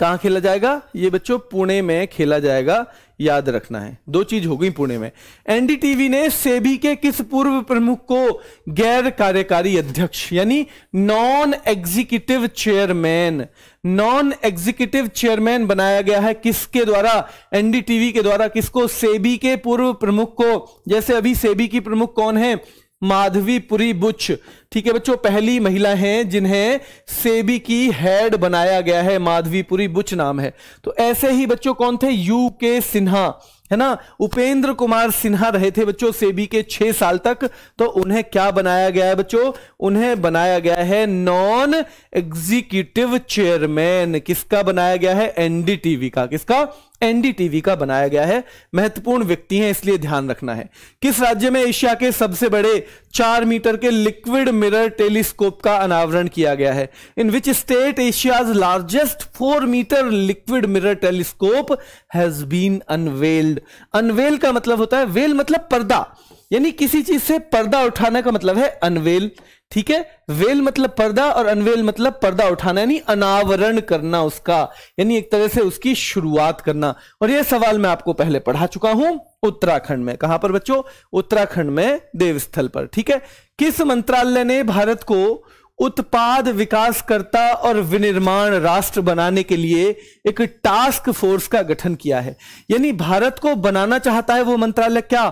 कहाँ खेला जाएगा ये बच्चों पुणे में खेला जाएगा याद रखना है दो चीज हो गई पुणे में एनडीटीवी ने सेबी के किस पूर्व प्रमुख को गैर कार्यकारी अध्यक्ष यानी non executive chairman non executive chairman बनाया गया है किसके द्वारा एनडीटीवी के द्वारा किसको सेबी के पूर्व प्रमुख को जैसे अभी सेबी की प्रमुख कौन है माधवीपुरी बुच ठीक है बच्चों पहली महिला हैं जिन्हें सेबी की हेड बनाया गया है माधवीपुरी बुच नाम है तो ऐसे ही बच्चों कौन थे यू के सिन्हा है ना उपेंद्र कुमार सिन्हा रहे थे बच्चों सेबी के छह साल तक तो उन्हें क्या बनाया गया है बच्चों उन्हें बनाया गया है नॉन एग्जीक्यूटिव चेयरमैन किसका बनाया गया है एनडीटीवी का किसका एनडीटीवी का बनाया गया है महत्वपूर्ण व्यक्ति हैं इसलिए ध्यान रखना है किस राज्य में एशिया के सबसे बड़े चार मीटर के लिक्विड मिरर टेलीस्कोप का अनावरण किया गया है in which state Asia's largest four metre liquid mirror telescope has been unveiled unveil का मतलब होता है वेल मतलब पर्दा यानी किसी चीज से पर्दा उठाने का मतलब है अनवेल ठीक है वेल मतलब पर्दा और अनवेल मतलब पर्दा उठाना यानी अनावरण करना उसका यानी एक तरह से उसकी शुरुआत करना और यह सवाल मैं आपको पहले पढ़ा चुका हूं उत्तराखंड में कहां पर बच्चों उत्तराखंड में देवस्थल पर ठीक है किस मंत्रालय ने भारत को उत्पाद विकासकर्ता और विनिर्माण राष्ट्र बनाने के लिए एक टास्क फोर्स का गठन किया है यानी भारत को बनाना चाहता है वो मंत्रालय क्या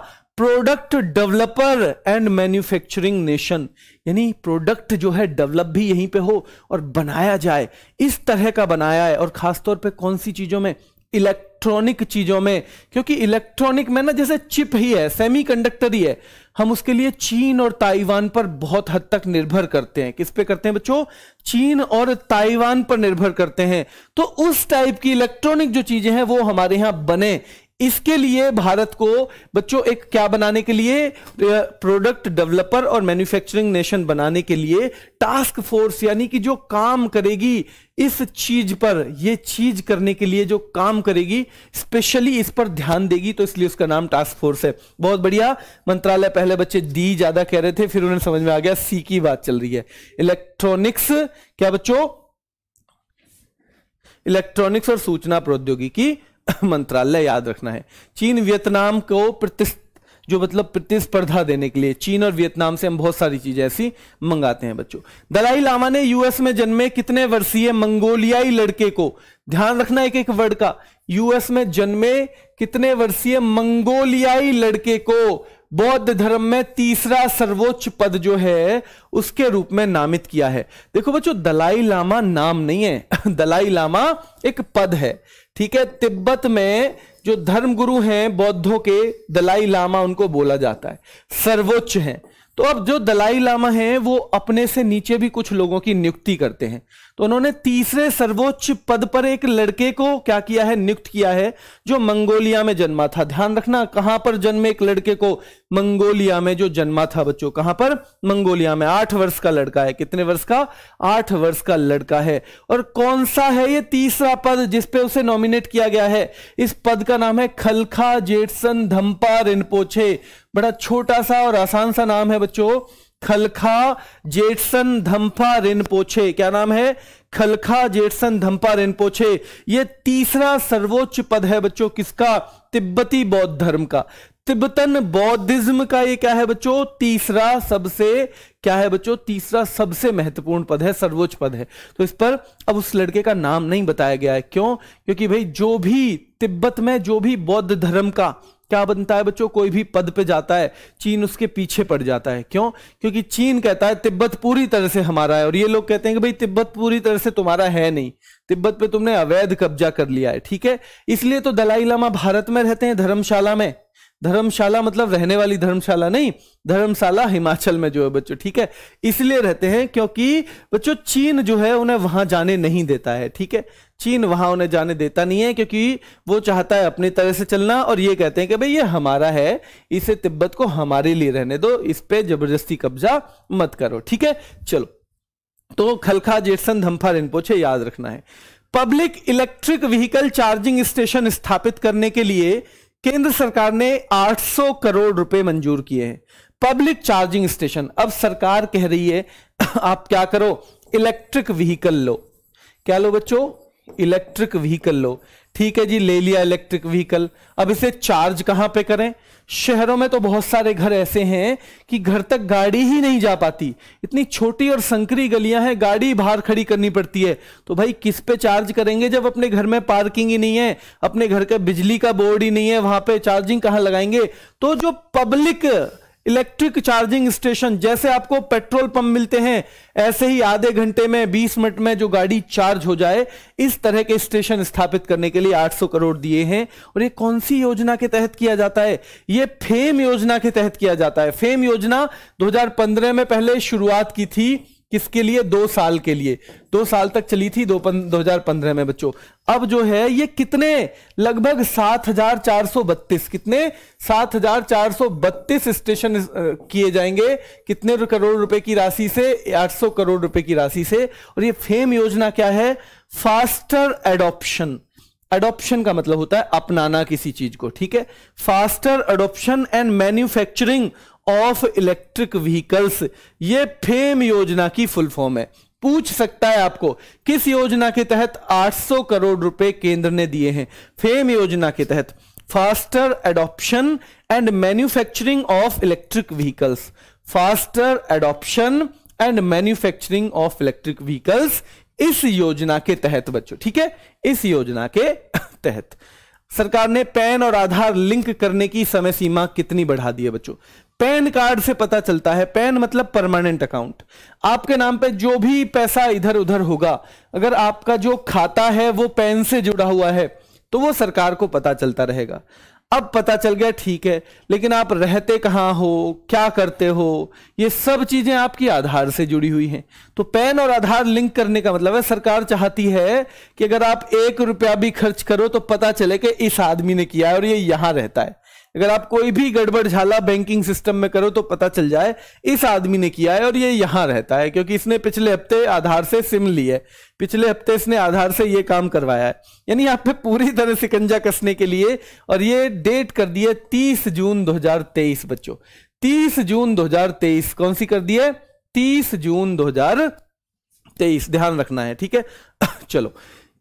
product developer and manufacturing nation यानी प्रोडक्ट जो है डेवलप भी यहीं पे हो और बनाया जाए इस तरह का बनाया है और खासतौर पे कौन सी चीज़ों में इलेक्ट्रॉनिक चीज़ों में क्योंकि इलेक्ट्रॉनिक में ना जैसे चिप ही है सेमी कंडक्टर ही है हम उसके लिए चीन और ताइवान पर बहुत हद तक निर्भर करते हैं किस पे करते हैं बच्चों चीन और ताइवान पर निर्भर करते हैं तो उस टाइप की इलेक्ट्रॉनिक जो चीज़ें हैं वो हमारे यहां बने इसके लिए भारत को बच्चों एक क्या बनाने के लिए प्रोडक्ट डेवलपर और मैन्युफैक्चरिंग नेशन बनाने के लिए टास्क फोर्स यानी कि जो काम करेगी इस चीज पर यह चीज करने के लिए जो काम करेगी स्पेशली इस पर ध्यान देगी तो इसलिए उसका नाम टास्क फोर्स है बहुत बढ़िया मंत्रालय पहले बच्चे डी ज्यादा कह रहे थे फिर उन्हें समझ में आ गया सी की बात चल रही है इलेक्ट्रॉनिक्स क्या बच्चों इलेक्ट्रॉनिक्स और सूचना प्रौद्योगिकी मंत्रालय याद रखना है चीन वियतनाम को प्रति जो मतलब प्रतिस्पर्धा देने के लिए चीन और वियतनाम से हम बहुत सारी चीजें ऐसी मंगाते हैं बच्चों दलाई लामा ने यूएस में जन्मे कितने वर्षीय मंगोलियाई लड़के को ध्यान रखना एक एक वर्ड का यूएस में जन्मे कितने वर्षीय मंगोलियाई लड़के को बौद्ध धर्म में तीसरा सर्वोच्च पद जो है उसके रूप में नामित किया है देखो बच्चों दलाई लामा नाम नहीं है दलाई लामा एक पद है ठीक है तिब्बत में जो धर्मगुरु हैं बौद्धों के दलाई लामा उनको बोला जाता है सर्वोच्च हैं तो अब जो दलाई लामा हैं वो अपने से नीचे भी कुछ लोगों की नियुक्ति करते हैं उन्होंने तीसरे सर्वोच्च पद पर एक लड़के को क्या किया है नियुक्त किया है जो मंगोलिया में जन्मा था ध्यान रखना कहां पर जन्मे एक लड़के को मंगोलिया में जो जन्मा था बच्चों कहां पर मंगोलिया में आठ वर्ष का लड़का है कितने वर्ष का आठ वर्ष का लड़का है और कौन सा है ये तीसरा पद जिसपे उसे नॉमिनेट किया गया है इस पद का नाम है खलखा जेटसन धम्पा रिनपोछे बड़ा छोटा सा और आसान सा नाम है बच्चों खलखा जेटसन धम्फा रिनपोछे क्या नाम है खलखा जेटसन धम्पा रिनपोछे ये तीसरा सर्वोच्च पद है बच्चों किसका तिब्बती बौद्ध धर्म का तिब्बतन बौद्धिज्म का ये क्या है बच्चों तीसरा सबसे क्या है बच्चों तीसरा सबसे महत्वपूर्ण पद है सर्वोच्च पद है तो इस पर अब उस लड़के का नाम नहीं बताया गया है क्यों क्योंकि भाई जो भी तिब्बत में जो भी बौद्ध धर्म का क्या बनता है बच्चों कोई भी पद पे जाता है चीन उसके पीछे पड़ जाता है क्यों क्योंकि चीन कहता है तिब्बत पूरी तरह से हमारा है और ये लोग कहते हैं कि भाई तिब्बत पूरी तरह से तुम्हारा है नहीं तिब्बत पे तुमने अवैध कब्जा कर लिया है ठीक है इसलिए तो दलाई लामा भारत में रहते हैं धर्मशाला में धर्मशाला मतलब रहने वाली धर्मशाला नहीं धर्मशाला हिमाचल में जो है बच्चों ठीक है इसलिए रहते हैं क्योंकि बच्चों चीन जो है उन्हें वहां जाने नहीं देता है ठीक है चीन वहां उन्हें जाने देता नहीं है क्योंकि वो चाहता है अपनी तरह से चलना और ये कहते हैं कि भाई ये हमारा है इसे तिब्बत को हमारे लिए रहने दो इस पर जबरदस्ती कब्जा मत करो ठीक है चलो तो खलखा जेटसन धम्फा रिनपोछे याद रखना है public electric vehicle charging station स्थापित करने के लिए केंद्र सरकार ने 800 करोड़ रुपए मंजूर किए हैं पब्लिक चार्जिंग स्टेशन अब सरकार कह रही है आप क्या करो इलेक्ट्रिक व्हीकल लो क्या लो बच्चों इलेक्ट्रिक व्हीकल लो ठीक है जी ले लिया इलेक्ट्रिक व्हीकल अब इसे चार्ज कहां पे करें शहरों में तो बहुत सारे घर ऐसे हैं कि घर तक गाड़ी ही नहीं जा पाती इतनी छोटी और संकरी गलियां हैं गाड़ी बाहर खड़ी करनी पड़ती है तो भाई किस पे चार्ज करेंगे जब अपने घर में पार्किंग ही नहीं है अपने घर का बिजली का बोर्ड ही नहीं है वहां पे चार्जिंग कहां लगाएंगे तो जो पब्लिक इलेक्ट्रिक चार्जिंग स्टेशन जैसे आपको पेट्रोल पंप मिलते हैं ऐसे ही आधे घंटे में 20 मिनट में जो गाड़ी चार्ज हो जाए इस तरह के स्टेशन स्थापित करने के लिए 800 करोड़ दिए हैं और ये कौन सी योजना के तहत किया जाता है ये फेम योजना के तहत किया जाता है फेम योजना 2015 में पहले शुरुआत की थी किसके लिए दो साल के लिए दो साल तक चली थी दो, पन, दो हजार पंद्रह में बच्चों अब जो है ये कितने लगभग सात हजार चार सौ बत्तीस कितने सात हजार चार सौ बत्तीस स्टेशन किए जाएंगे कितने करोड़ रुपए की राशि से आठ सौ करोड़ रुपए की राशि से और ये फेम योजना क्या है फास्टर एडॉप्शन एडॉप्शन का मतलब होता है अपनाना किसी चीज को ठीक है faster adoption and manufacturing of electric vehicles ये फेम योजना की फुल फॉर्म है पूछ सकता है आपको किस योजना के तहत 800 करोड़ रुपए केंद्र ने दिए हैं फेम योजना के तहत faster adoption and manufacturing of electric vehicles faster adoption and manufacturing of electric vehicles इस योजना के तहत बच्चों ठीक है इस योजना के तहत सरकार ने पैन और आधार लिंक करने की समय सीमा कितनी बढ़ा दी है बच्चों पैन कार्ड से पता चलता है पैन मतलब परमानेंट अकाउंट आपके नाम पे जो भी पैसा इधर उधर होगा अगर आपका जो खाता है वो पैन से जुड़ा हुआ है तो वो सरकार को पता चलता रहेगा अब पता चल गया ठीक है लेकिन आप रहते कहाँ हो क्या करते हो ये सब चीजें आपकी आधार से जुड़ी हुई हैं तो पैन और आधार लिंक करने का मतलब है सरकार चाहती है कि अगर आप एक रुपया भी खर्च करो तो पता चले कि इस आदमी ने किया है और ये यहां रहता है अगर आप कोई भी गड़बड़ झाला बैंकिंग सिस्टम में करो तो पता चल जाए इस आदमी ने किया है और ये यहां रहता है क्योंकि इसने पिछले हफ्ते आधार से सिम ली है पिछले हफ्ते इसने आधार से ये काम करवाया है यानी यहां पे पूरी तरह सिकंजा कसने के लिए और ये डेट कर दी है तीस जून 2023 बच्चों तीस जून 2023 कौन सी कर दी है तीस जून दो ध्यान रखना है ठीक है चलो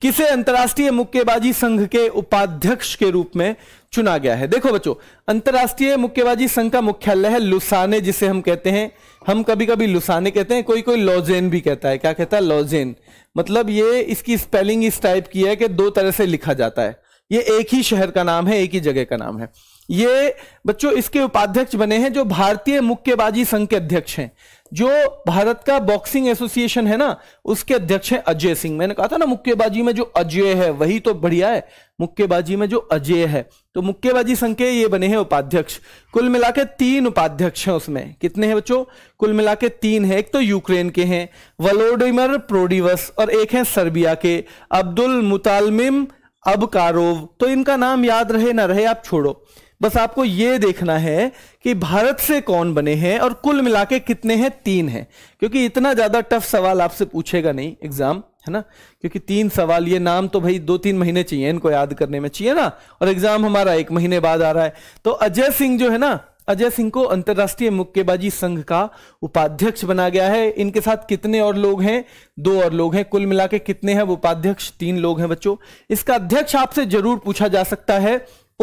किसे अंतर्राष्ट्रीय मुक्केबाजी संघ के उपाध्यक्ष के रूप में चुना गया है देखो बच्चों अंतर्राष्ट्रीय मुक्केबाजी संघ का मुख्यालय है लुसाने जिसे हम कहते हैं हम कभी कभी लुसाने कहते हैं कोई कोई लॉजेन भी कहता है क्या कहता है लॉजेन मतलब ये इसकी स्पेलिंग इस टाइप की है कि दो तरह से लिखा जाता है ये एक ही शहर का नाम है एक ही जगह का नाम है ये बच्चों इसके उपाध्यक्ष बने हैं जो भारतीय मुक्केबाजी संघ के अध्यक्ष हैं जो भारत का बॉक्सिंग एसोसिएशन है ना उसके अध्यक्ष हैं अजय सिंह मैंने कहा था ना मुक्केबाजी में जो अजय है वही तो बढ़िया है मुक्केबाजी में जो अजय है तो मुक्केबाजी संघ के ये बने हैं उपाध्यक्ष कुल मिला के तीन उपाध्यक्ष हैं उसमें कितने हैं बच्चों कुल मिला के तीन है एक तो यूक्रेन के हैं वलोडिमर प्रोडिवस और एक है सर्बिया के अब्दुल मुतालमिम अब कारोव तो इनका नाम याद रहे ना रहे आप छोड़ो बस आपको ये देखना है कि भारत से कौन बने हैं और कुल मिला के कितने हैं तीन हैं क्योंकि इतना ज़्यादा टफ सवाल आपसे पूछेगा नहीं एग्ज़ाम है ना क्योंकि तीन सवाल ये नाम तो भाई दो तीन महीने चाहिए इनको याद करने में चाहिए ना और एग्ज़ाम हमारा एक महीने बाद आ रहा है तो अजय सिंह जो है ना अजय सिंह को अंतर्राष्ट्रीय मुक्केबाजी संघ का उपाध्यक्ष बना गया है इनके साथ कितने और लोग हैं दो और लोग हैं कुल मिला के कितने हैं वो उपाध्यक्ष तीन लोग हैं बच्चों इसका अध्यक्ष आपसे जरूर पूछा जा सकता है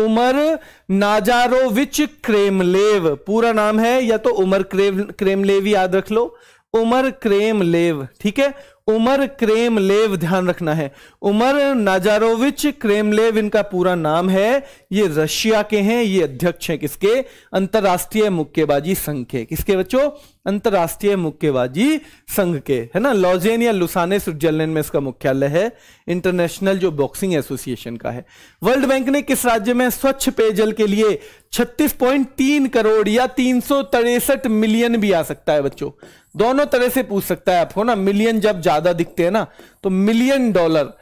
उमर नाजारोविच क्रेमलेव पूरा नाम है या तो उमर क्रेम क्रेमलेव याद रख लो उमर क्रेमलेव ठीक है उमर क्रेमलेव ध्यान रखना है उमर नाजारोविच क्रेमलेव इनका पूरा नाम है ये रशिया के हैं ये अध्यक्ष हैं किसके अंतर्राष्ट्रीय मुक्केबाजी संघ के किसके बच्चों अंतर्राष्ट्रीय मुक्केबाजी संघ के है ना लॉजेन या लुसाने स्विट्जरलैंड में इसका मुख्यालय है इंटरनेशनल जो बॉक्सिंग एसोसिएशन का है वर्ल्ड बैंक ने किस राज्य में स्वच्छ पेयजल के लिए 36.3 करोड़ या तीन मिलियन भी आ सकता है बच्चों दोनों तरह से पूछ सकता है आपको ना मिलियन जब जा ज्यादा दिखते हैं ना तो मिलियन डॉलर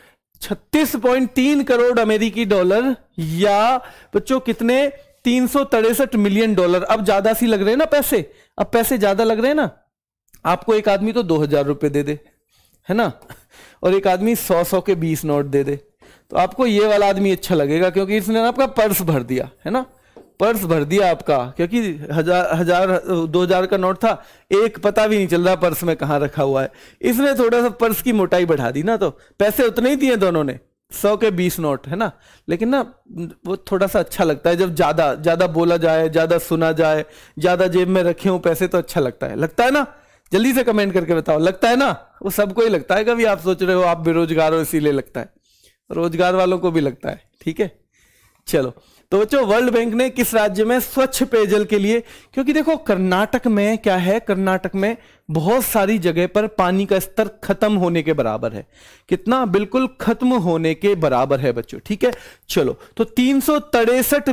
36.3 करोड़ अमेरिकी डॉलर या बच्चों कितने तीन मिलियन डॉलर अब ज्यादा सी लग रहे हैं ना पैसे अब पैसे ज्यादा लग रहे हैं ना आपको एक आदमी तो दो हजार रुपये दे दे है ना और एक आदमी सौ सौ के बीस नोट दे दे तो आपको ये वाला आदमी अच्छा लगेगा क्योंकि इसने आपका पर्स भर दिया है ना पर्स भर दिया आपका क्योंकि हजार हजार दो हजार का नोट था एक पता भी नहीं चल रहा पर्स में कहाँ रखा हुआ है इसने थोड़ा सा पर्स की मोटाई बढ़ा दी ना तो पैसे उतने ही दिए दोनों ने सौ के बीस नोट है ना लेकिन ना वो थोड़ा सा अच्छा लगता है जब ज़्यादा ज़्यादा बोला जाए ज़्यादा सुना जाए ज़्यादा जेब में रखे हों पैसे तो अच्छा लगता है लगता है ना जल्दी से कमेंट करके बताओ लगता है ना वो सबको ही लगता है कभी आप सोच रहे हो आप बेरोजगार हो इसीलिए लगता है रोजगार वालों को भी लगता है ठीक है चलो तो बच्चों वर्ल्ड बैंक ने किस राज्य में स्वच्छ पेयजल के लिए क्योंकि देखो कर्नाटक में क्या है कर्नाटक में बहुत सारी जगह पर पानी का स्तर खत्म होने के बराबर है कितना बिल्कुल खत्म होने के बराबर है बच्चों ठीक है चलो तो तीन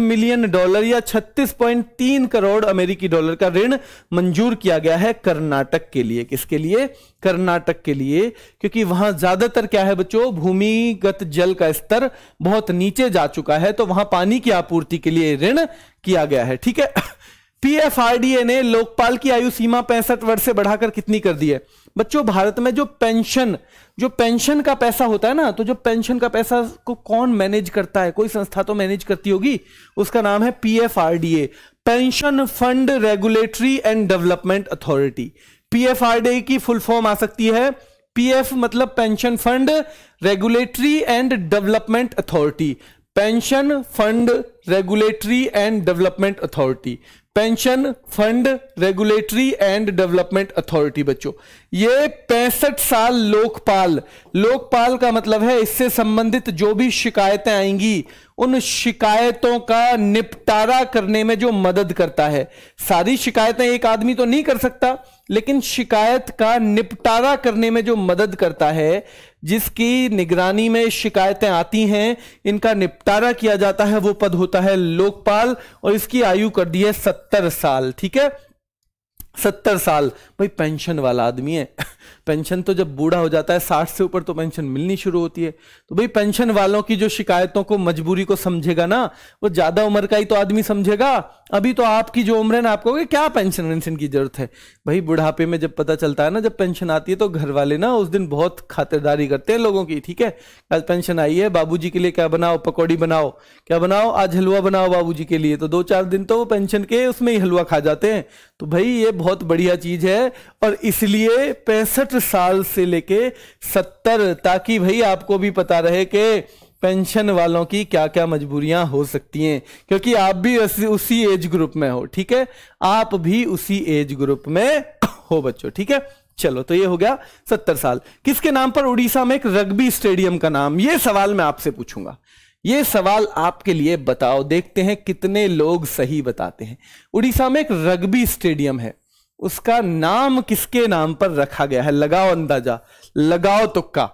मिलियन डॉलर या 36.3 करोड़ अमेरिकी डॉलर का ऋण मंजूर किया गया है कर्नाटक के लिए किसके लिए कर्नाटक के लिए क्योंकि वहां ज्यादातर क्या है बच्चों भूमिगत जल का स्तर बहुत नीचे जा चुका है तो वहां पानी की आपूर्ति के लिए ऋण किया गया है ठीक है पीएफआरडीए ने लोकपाल की आयु सीमा पैंसठ वर्ष से बढ़ाकर कितनी कर दी है बच्चों भारत में जो पेंशन जो पेंशन का पैसा होता है ना तो जो पेंशन का पैसा को कौन मैनेज करता है कोई संस्था तो मैनेज करती होगी उसका नाम है PFRDA pension fund regulatory and development authority PFRDA की फुल फॉर्म आ सकती है पीएफ मतलब pension fund regulatory and development authority pension fund regulatory and development authority pension fund regulatory and development authority बच्चों ये पैंसठ साल लोकपाल लोकपाल का मतलब है इससे संबंधित जो भी शिकायतें आएंगी उन शिकायतों का निपटारा करने में जो मदद करता है सारी शिकायतें एक आदमी तो नहीं कर सकता लेकिन शिकायत का निपटारा करने में जो मदद करता है जिसकी निगरानी में शिकायतें आती हैं इनका निपटारा किया जाता है वो पद होता है लोकपाल और इसकी आयु कर दी है सत्तर साल ठीक है सत्तर साल भाई पेंशन वाला आदमी है पेंशन तो जब बूढ़ा हो जाता है साठ से ऊपर तो पेंशन मिलनी शुरू होती है तो भाई पेंशन वालों की जो शिकायतों को मजबूरी को समझेगा ना वो ज्यादा उम्र का ही तो आदमी समझेगा अभी तो आपकी जो उम्र है ना आपको क्या पेंशन वेंशन की जरूरत है भाई बुढ़ापे में जब पता चलता है ना जब पेंशन आती है तो घर वाले ना उस दिन बहुत खातिरदारी करते हैं लोगों की ठीक है कल पेंशन आई है बाबू के लिए क्या बनाओ पकौड़ी बनाओ क्या बनाओ आज हलवा बनाओ बाबू के लिए तो दो चार दिन तो वो पेंशन के उसमें ही हलवा खा जाते हैं तो भाई ये बहुत बढ़िया चीज है और इसलिए पैसा पैंसठ साल से लेके सत्तर ताकि भाई आपको भी पता रहे कि पेंशन वालों की क्या क्या मजबूरियां हो सकती हैं क्योंकि आप भी उसी एज ग्रुप में हो ठीक है आप भी उसी एज ग्रुप में हो बच्चों ठीक है चलो तो ये हो गया सत्तर साल किसके नाम पर उड़ीसा में एक रग्बी स्टेडियम का नाम ये सवाल मैं आपसे पूछूंगा ये सवाल आपके लिए बताओ देखते हैं कितने लोग सही बताते हैं उड़ीसा में एक रग्बी स्टेडियम है उसका नाम किसके नाम पर रखा गया है लगाओ अंदाजा लगाओ तुक्का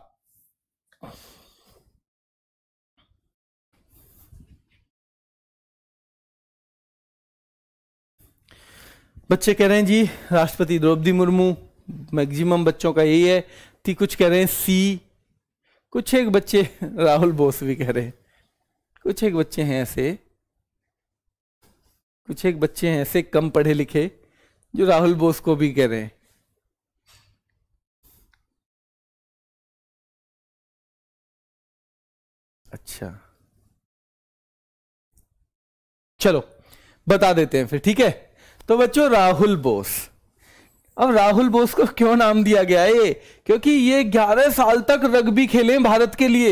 बच्चे कह रहे हैं जी राष्ट्रपति द्रौपदी मुर्मू मैक्सिमम बच्चों का यही है थी कुछ कह रहे हैं सी कुछ एक बच्चे राहुल बोस भी कह रहे हैं कुछ एक बच्चे हैं ऐसे कुछ एक बच्चे हैं ऐसे कम पढ़े लिखे जो राहुल बोस को भी कह रहे हैं अच्छा चलो बता देते हैं फिर ठीक है तो बच्चों राहुल बोस अब राहुल बोस को क्यों नाम दिया गया है क्योंकि ये 11 साल तक रग्बी खेले भारत के लिए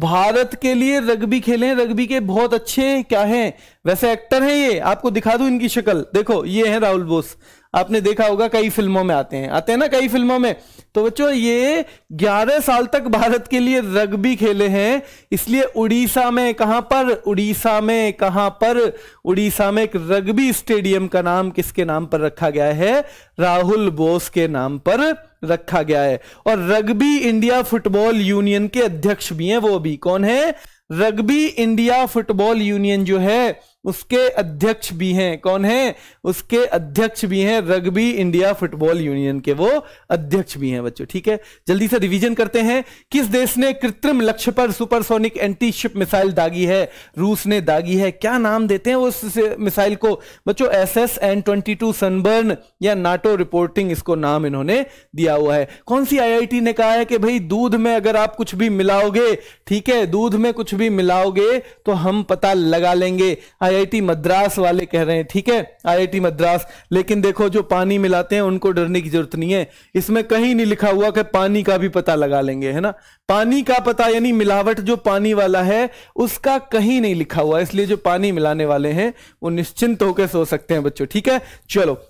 भारत के लिए रग्बी खेले रग्बी के बहुत अच्छे क्या हैं वैसे एक्टर हैं ये आपको दिखा दूं इनकी शक्ल देखो ये हैं राहुल बोस आपने देखा होगा कई फिल्मों में आते हैं आते हैं ना कई फिल्मों में तो बच्चों ये 11 साल तक भारत के लिए रग्बी खेले हैं इसलिए उड़ीसा में कहां पर उड़ीसा में कहां पर उड़ीसा में एक रग्बी स्टेडियम का नाम किसके नाम पर रखा गया है राहुल बोस के नाम पर रखा गया है और रग्बी इंडिया फुटबॉल यूनियन के अध्यक्ष भी हैं वो भी कौन है रग्बी इंडिया फुटबॉल यूनियन जो है उसके अध्यक्ष भी हैं कौन है उसके अध्यक्ष भी हैं रग्बी इंडिया फुटबॉल यूनियन के वो अध्यक्ष भी हैं बच्चों ठीक है जल्दी से रिवीजन करते हैं किस देश ने कृत्रिम लक्ष्य पर सुपरसोनिक एंटी शिप मिसाइल दागी है रूस ने दागी है क्या नाम देते हैं उस मिसाइल को बच्चों S S N twenty two sunburn या नाटो रिपोर्टिंग इसको नाम इन्होंने दिया हुआ है कौन सी आई ने कहा है कि भाई दूध में अगर आप कुछ भी मिलाओगे ठीक है दूध में कुछ भी मिलाओगे तो हम पता लगा लेंगे आई आईआईटी मद्रास वाले कह रहे हैं ठीक है आईआईटी मद्रास लेकिन देखो जो पानी मिलाते हैं उनको डरने की जरूरत नहीं है इसमें कहीं नहीं लिखा हुआ कि पानी का भी पता लगा लेंगे है ना पानी का पता यानी मिलावट जो पानी वाला है उसका कहीं नहीं लिखा हुआ इसलिए जो पानी मिलाने वाले हैं वो निश्चिंत होकर सो सकते हैं बच्चों ठीक है चलो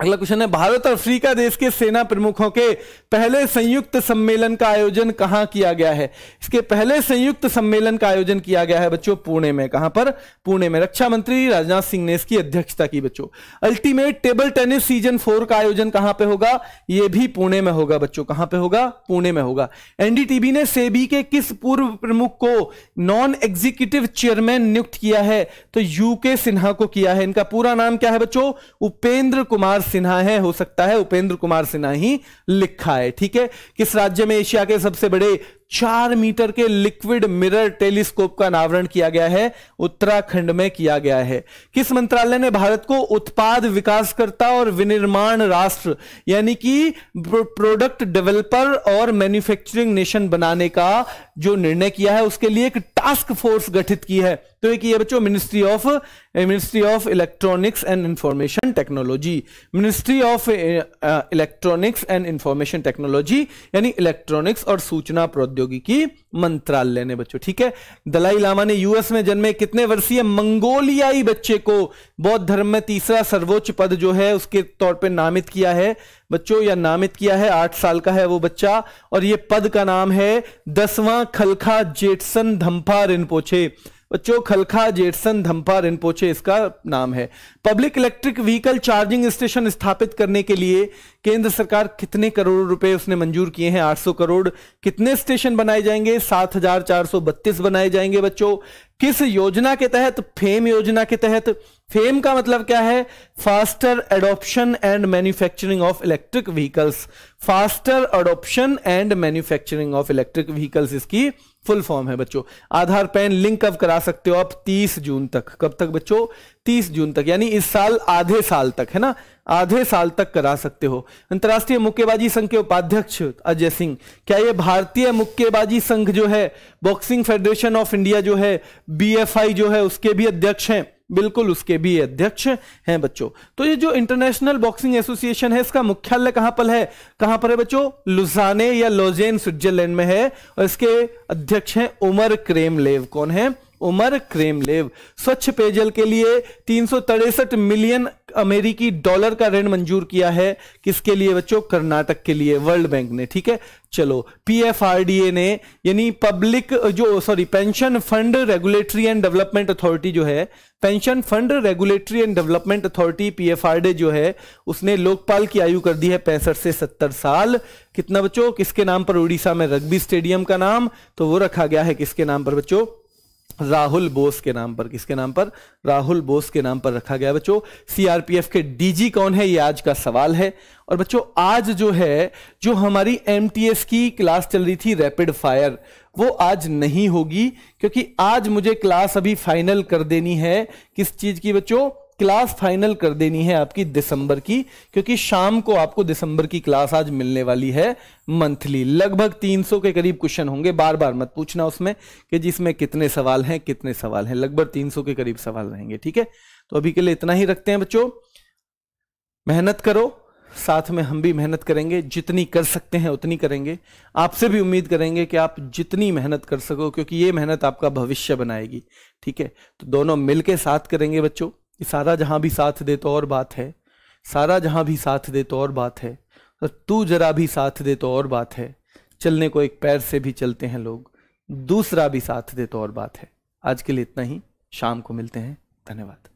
अगला क्वेश्चन है भारत और अफ्रीका देश के सेना प्रमुखों के पहले संयुक्त सम्मेलन का आयोजन कहां किया गया है इसके पहले संयुक्त सम्मेलन का आयोजन किया गया है बच्चों पुणे में कहां पर पुणे में रक्षा मंत्री राजनाथ सिंह ने इसकी अध्यक्षता की बच्चों ultimate table tennis season four का आयोजन कहां पे होगा यह भी पुणे में होगा बच्चों कहां पे होगा पुणे में होगा एनडीटीबी ने सेबी के किस पूर्व प्रमुख को नॉन एग्जीक्यूटिव चेयरमैन नियुक्त किया है तो यू के सिन्हा को किया है इनका पूरा नाम क्या है बच्चों उपेंद्र कुमार सिन्हा है हो सकता है उपेंद्र कुमार सिन्हा ही लिखा है ठीक है किस राज्य में एशिया के सबसे बड़े चार मीटर के लिक्विड मिरर टेलीस्कोप का अनावरण किया गया है उत्तराखंड में किया गया है किस मंत्रालय ने भारत को उत्पाद विकासकर्ता और विनिर्माण राष्ट्र यानी कि प्रोडक्ट डेवलपर और मैन्युफैक्चरिंग नेशन बनाने का जो निर्णय किया है उसके लिए एक टास्क फोर्स गठित की है तो एक ये बच्चों ministry of ministry of electronics and information technology ministry of electronics and information technology यानी इलेक्ट्रॉनिक्स और सूचना प्रौद्योगिक प्रौद्योगिकी मंत्रालय ने बच्चों ठीक है दलाई लामा ने यूएस में जन्मे कितने वर्षीय मंगोलियाई बच्चे को बौद्ध धर्म में तीसरा सर्वोच्च पद जो है उसके तौर पे नामित किया है बच्चों या नामित किया है आठ साल का है वो बच्चा और ये पद का नाम है दसवां खलखा जेटसन धम्पा रिनपोछे बच्चों खलखा जेटसन धम्पा रिनपोचे इसका नाम है public electric vehicle charging station स्थापित करने के लिए केंद्र सरकार कितने करोड़ रुपए उसने मंजूर किए हैं 800 करोड़ कितने स्टेशन बनाए जाएंगे 7,432 बनाए जाएंगे बच्चों किस योजना के तहत फेम योजना के तहत फेम का मतलब क्या है faster adoption and manufacturing of electric vehicles faster adoption and manufacturing of electric vehicles इसकी फुल फॉर्म है बच्चों आधार पैन लिंक अब करा सकते हो आप 30 जून तक कब तक बच्चों 30 जून तक यानी इस साल आधे साल तक है ना आधे साल तक करा सकते हो अंतर्राष्ट्रीय मुक्केबाजी संघ के उपाध्यक्ष अजय सिंह क्या ये भारतीय मुक्केबाजी संघ जो है बॉक्सिंग फेडरेशन ऑफ इंडिया जो है बी जो है उसके भी अध्यक्ष हैं बिल्कुल उसके भी अध्यक्ष हैं बच्चों तो ये जो इंटरनेशनल बॉक्सिंग एसोसिएशन है इसका मुख्यालय कहां पर है कहां पर है बच्चों लुजाने या लोजेन स्विट्जरलैंड में है और इसके अध्यक्ष हैं उमर क्रेमलेव कौन है उमर क्रेमलेव स्वच्छ पेयजल के लिए तीन मिलियन अमेरिकी डॉलर का ऋण मंजूर किया है किसके लिए बच्चों कर्नाटक के लिए वर्ल्ड बैंक ने ठीक है चलो पीएफआरडीए ने यानी पब्लिक जो sorry pension fund regulatory and development authority जो है pension fund regulatory and development authority PFRD जो है उसने लोकपाल की आयु कर दी है पैंसठ से सत्तर साल कितना बच्चों किसके नाम पर उड़ीसा में रग्बी स्टेडियम का नाम तो वो रखा गया है किसके नाम पर बच्चों राहुल बोस के नाम पर किसके नाम पर राहुल बोस के नाम पर रखा गया बच्चों सीआरपीएफ के डीजी कौन है ये आज का सवाल है और बच्चों आज जो है जो हमारी एमटीएस की क्लास चल रही थी रैपिड फायर वो आज नहीं होगी क्योंकि आज मुझे क्लास अभी फाइनल कर देनी है किस चीज की बच्चों क्लास फाइनल कर देनी है आपकी दिसंबर की क्योंकि शाम को आपको दिसंबर की क्लास आज मिलने वाली है मंथली लगभग 300 के करीब क्वेश्चन होंगे बार बार मत पूछना उसमें कि जिसमें कितने सवाल हैं कितने सवाल हैं लगभग 300 के करीब सवाल रहेंगे ठीक है तो अभी के लिए इतना ही रखते हैं बच्चों मेहनत करो साथ में हम भी मेहनत करेंगे जितनी कर सकते हैं उतनी करेंगे आपसे भी उम्मीद करेंगे कि आप जितनी मेहनत कर सको क्योंकि ये मेहनत आपका भविष्य बनाएगी ठीक है तो दोनों मिलके साथ करेंगे बच्चों कि सारा जहाँ भी साथ दे तो और बात है सारा जहाँ भी साथ दे तो और बात है और तू जरा भी साथ दे तो और बात है चलने को एक पैर से भी चलते हैं लोग दूसरा भी साथ दे तो और बात है आज के लिए इतना ही शाम को मिलते हैं धन्यवाद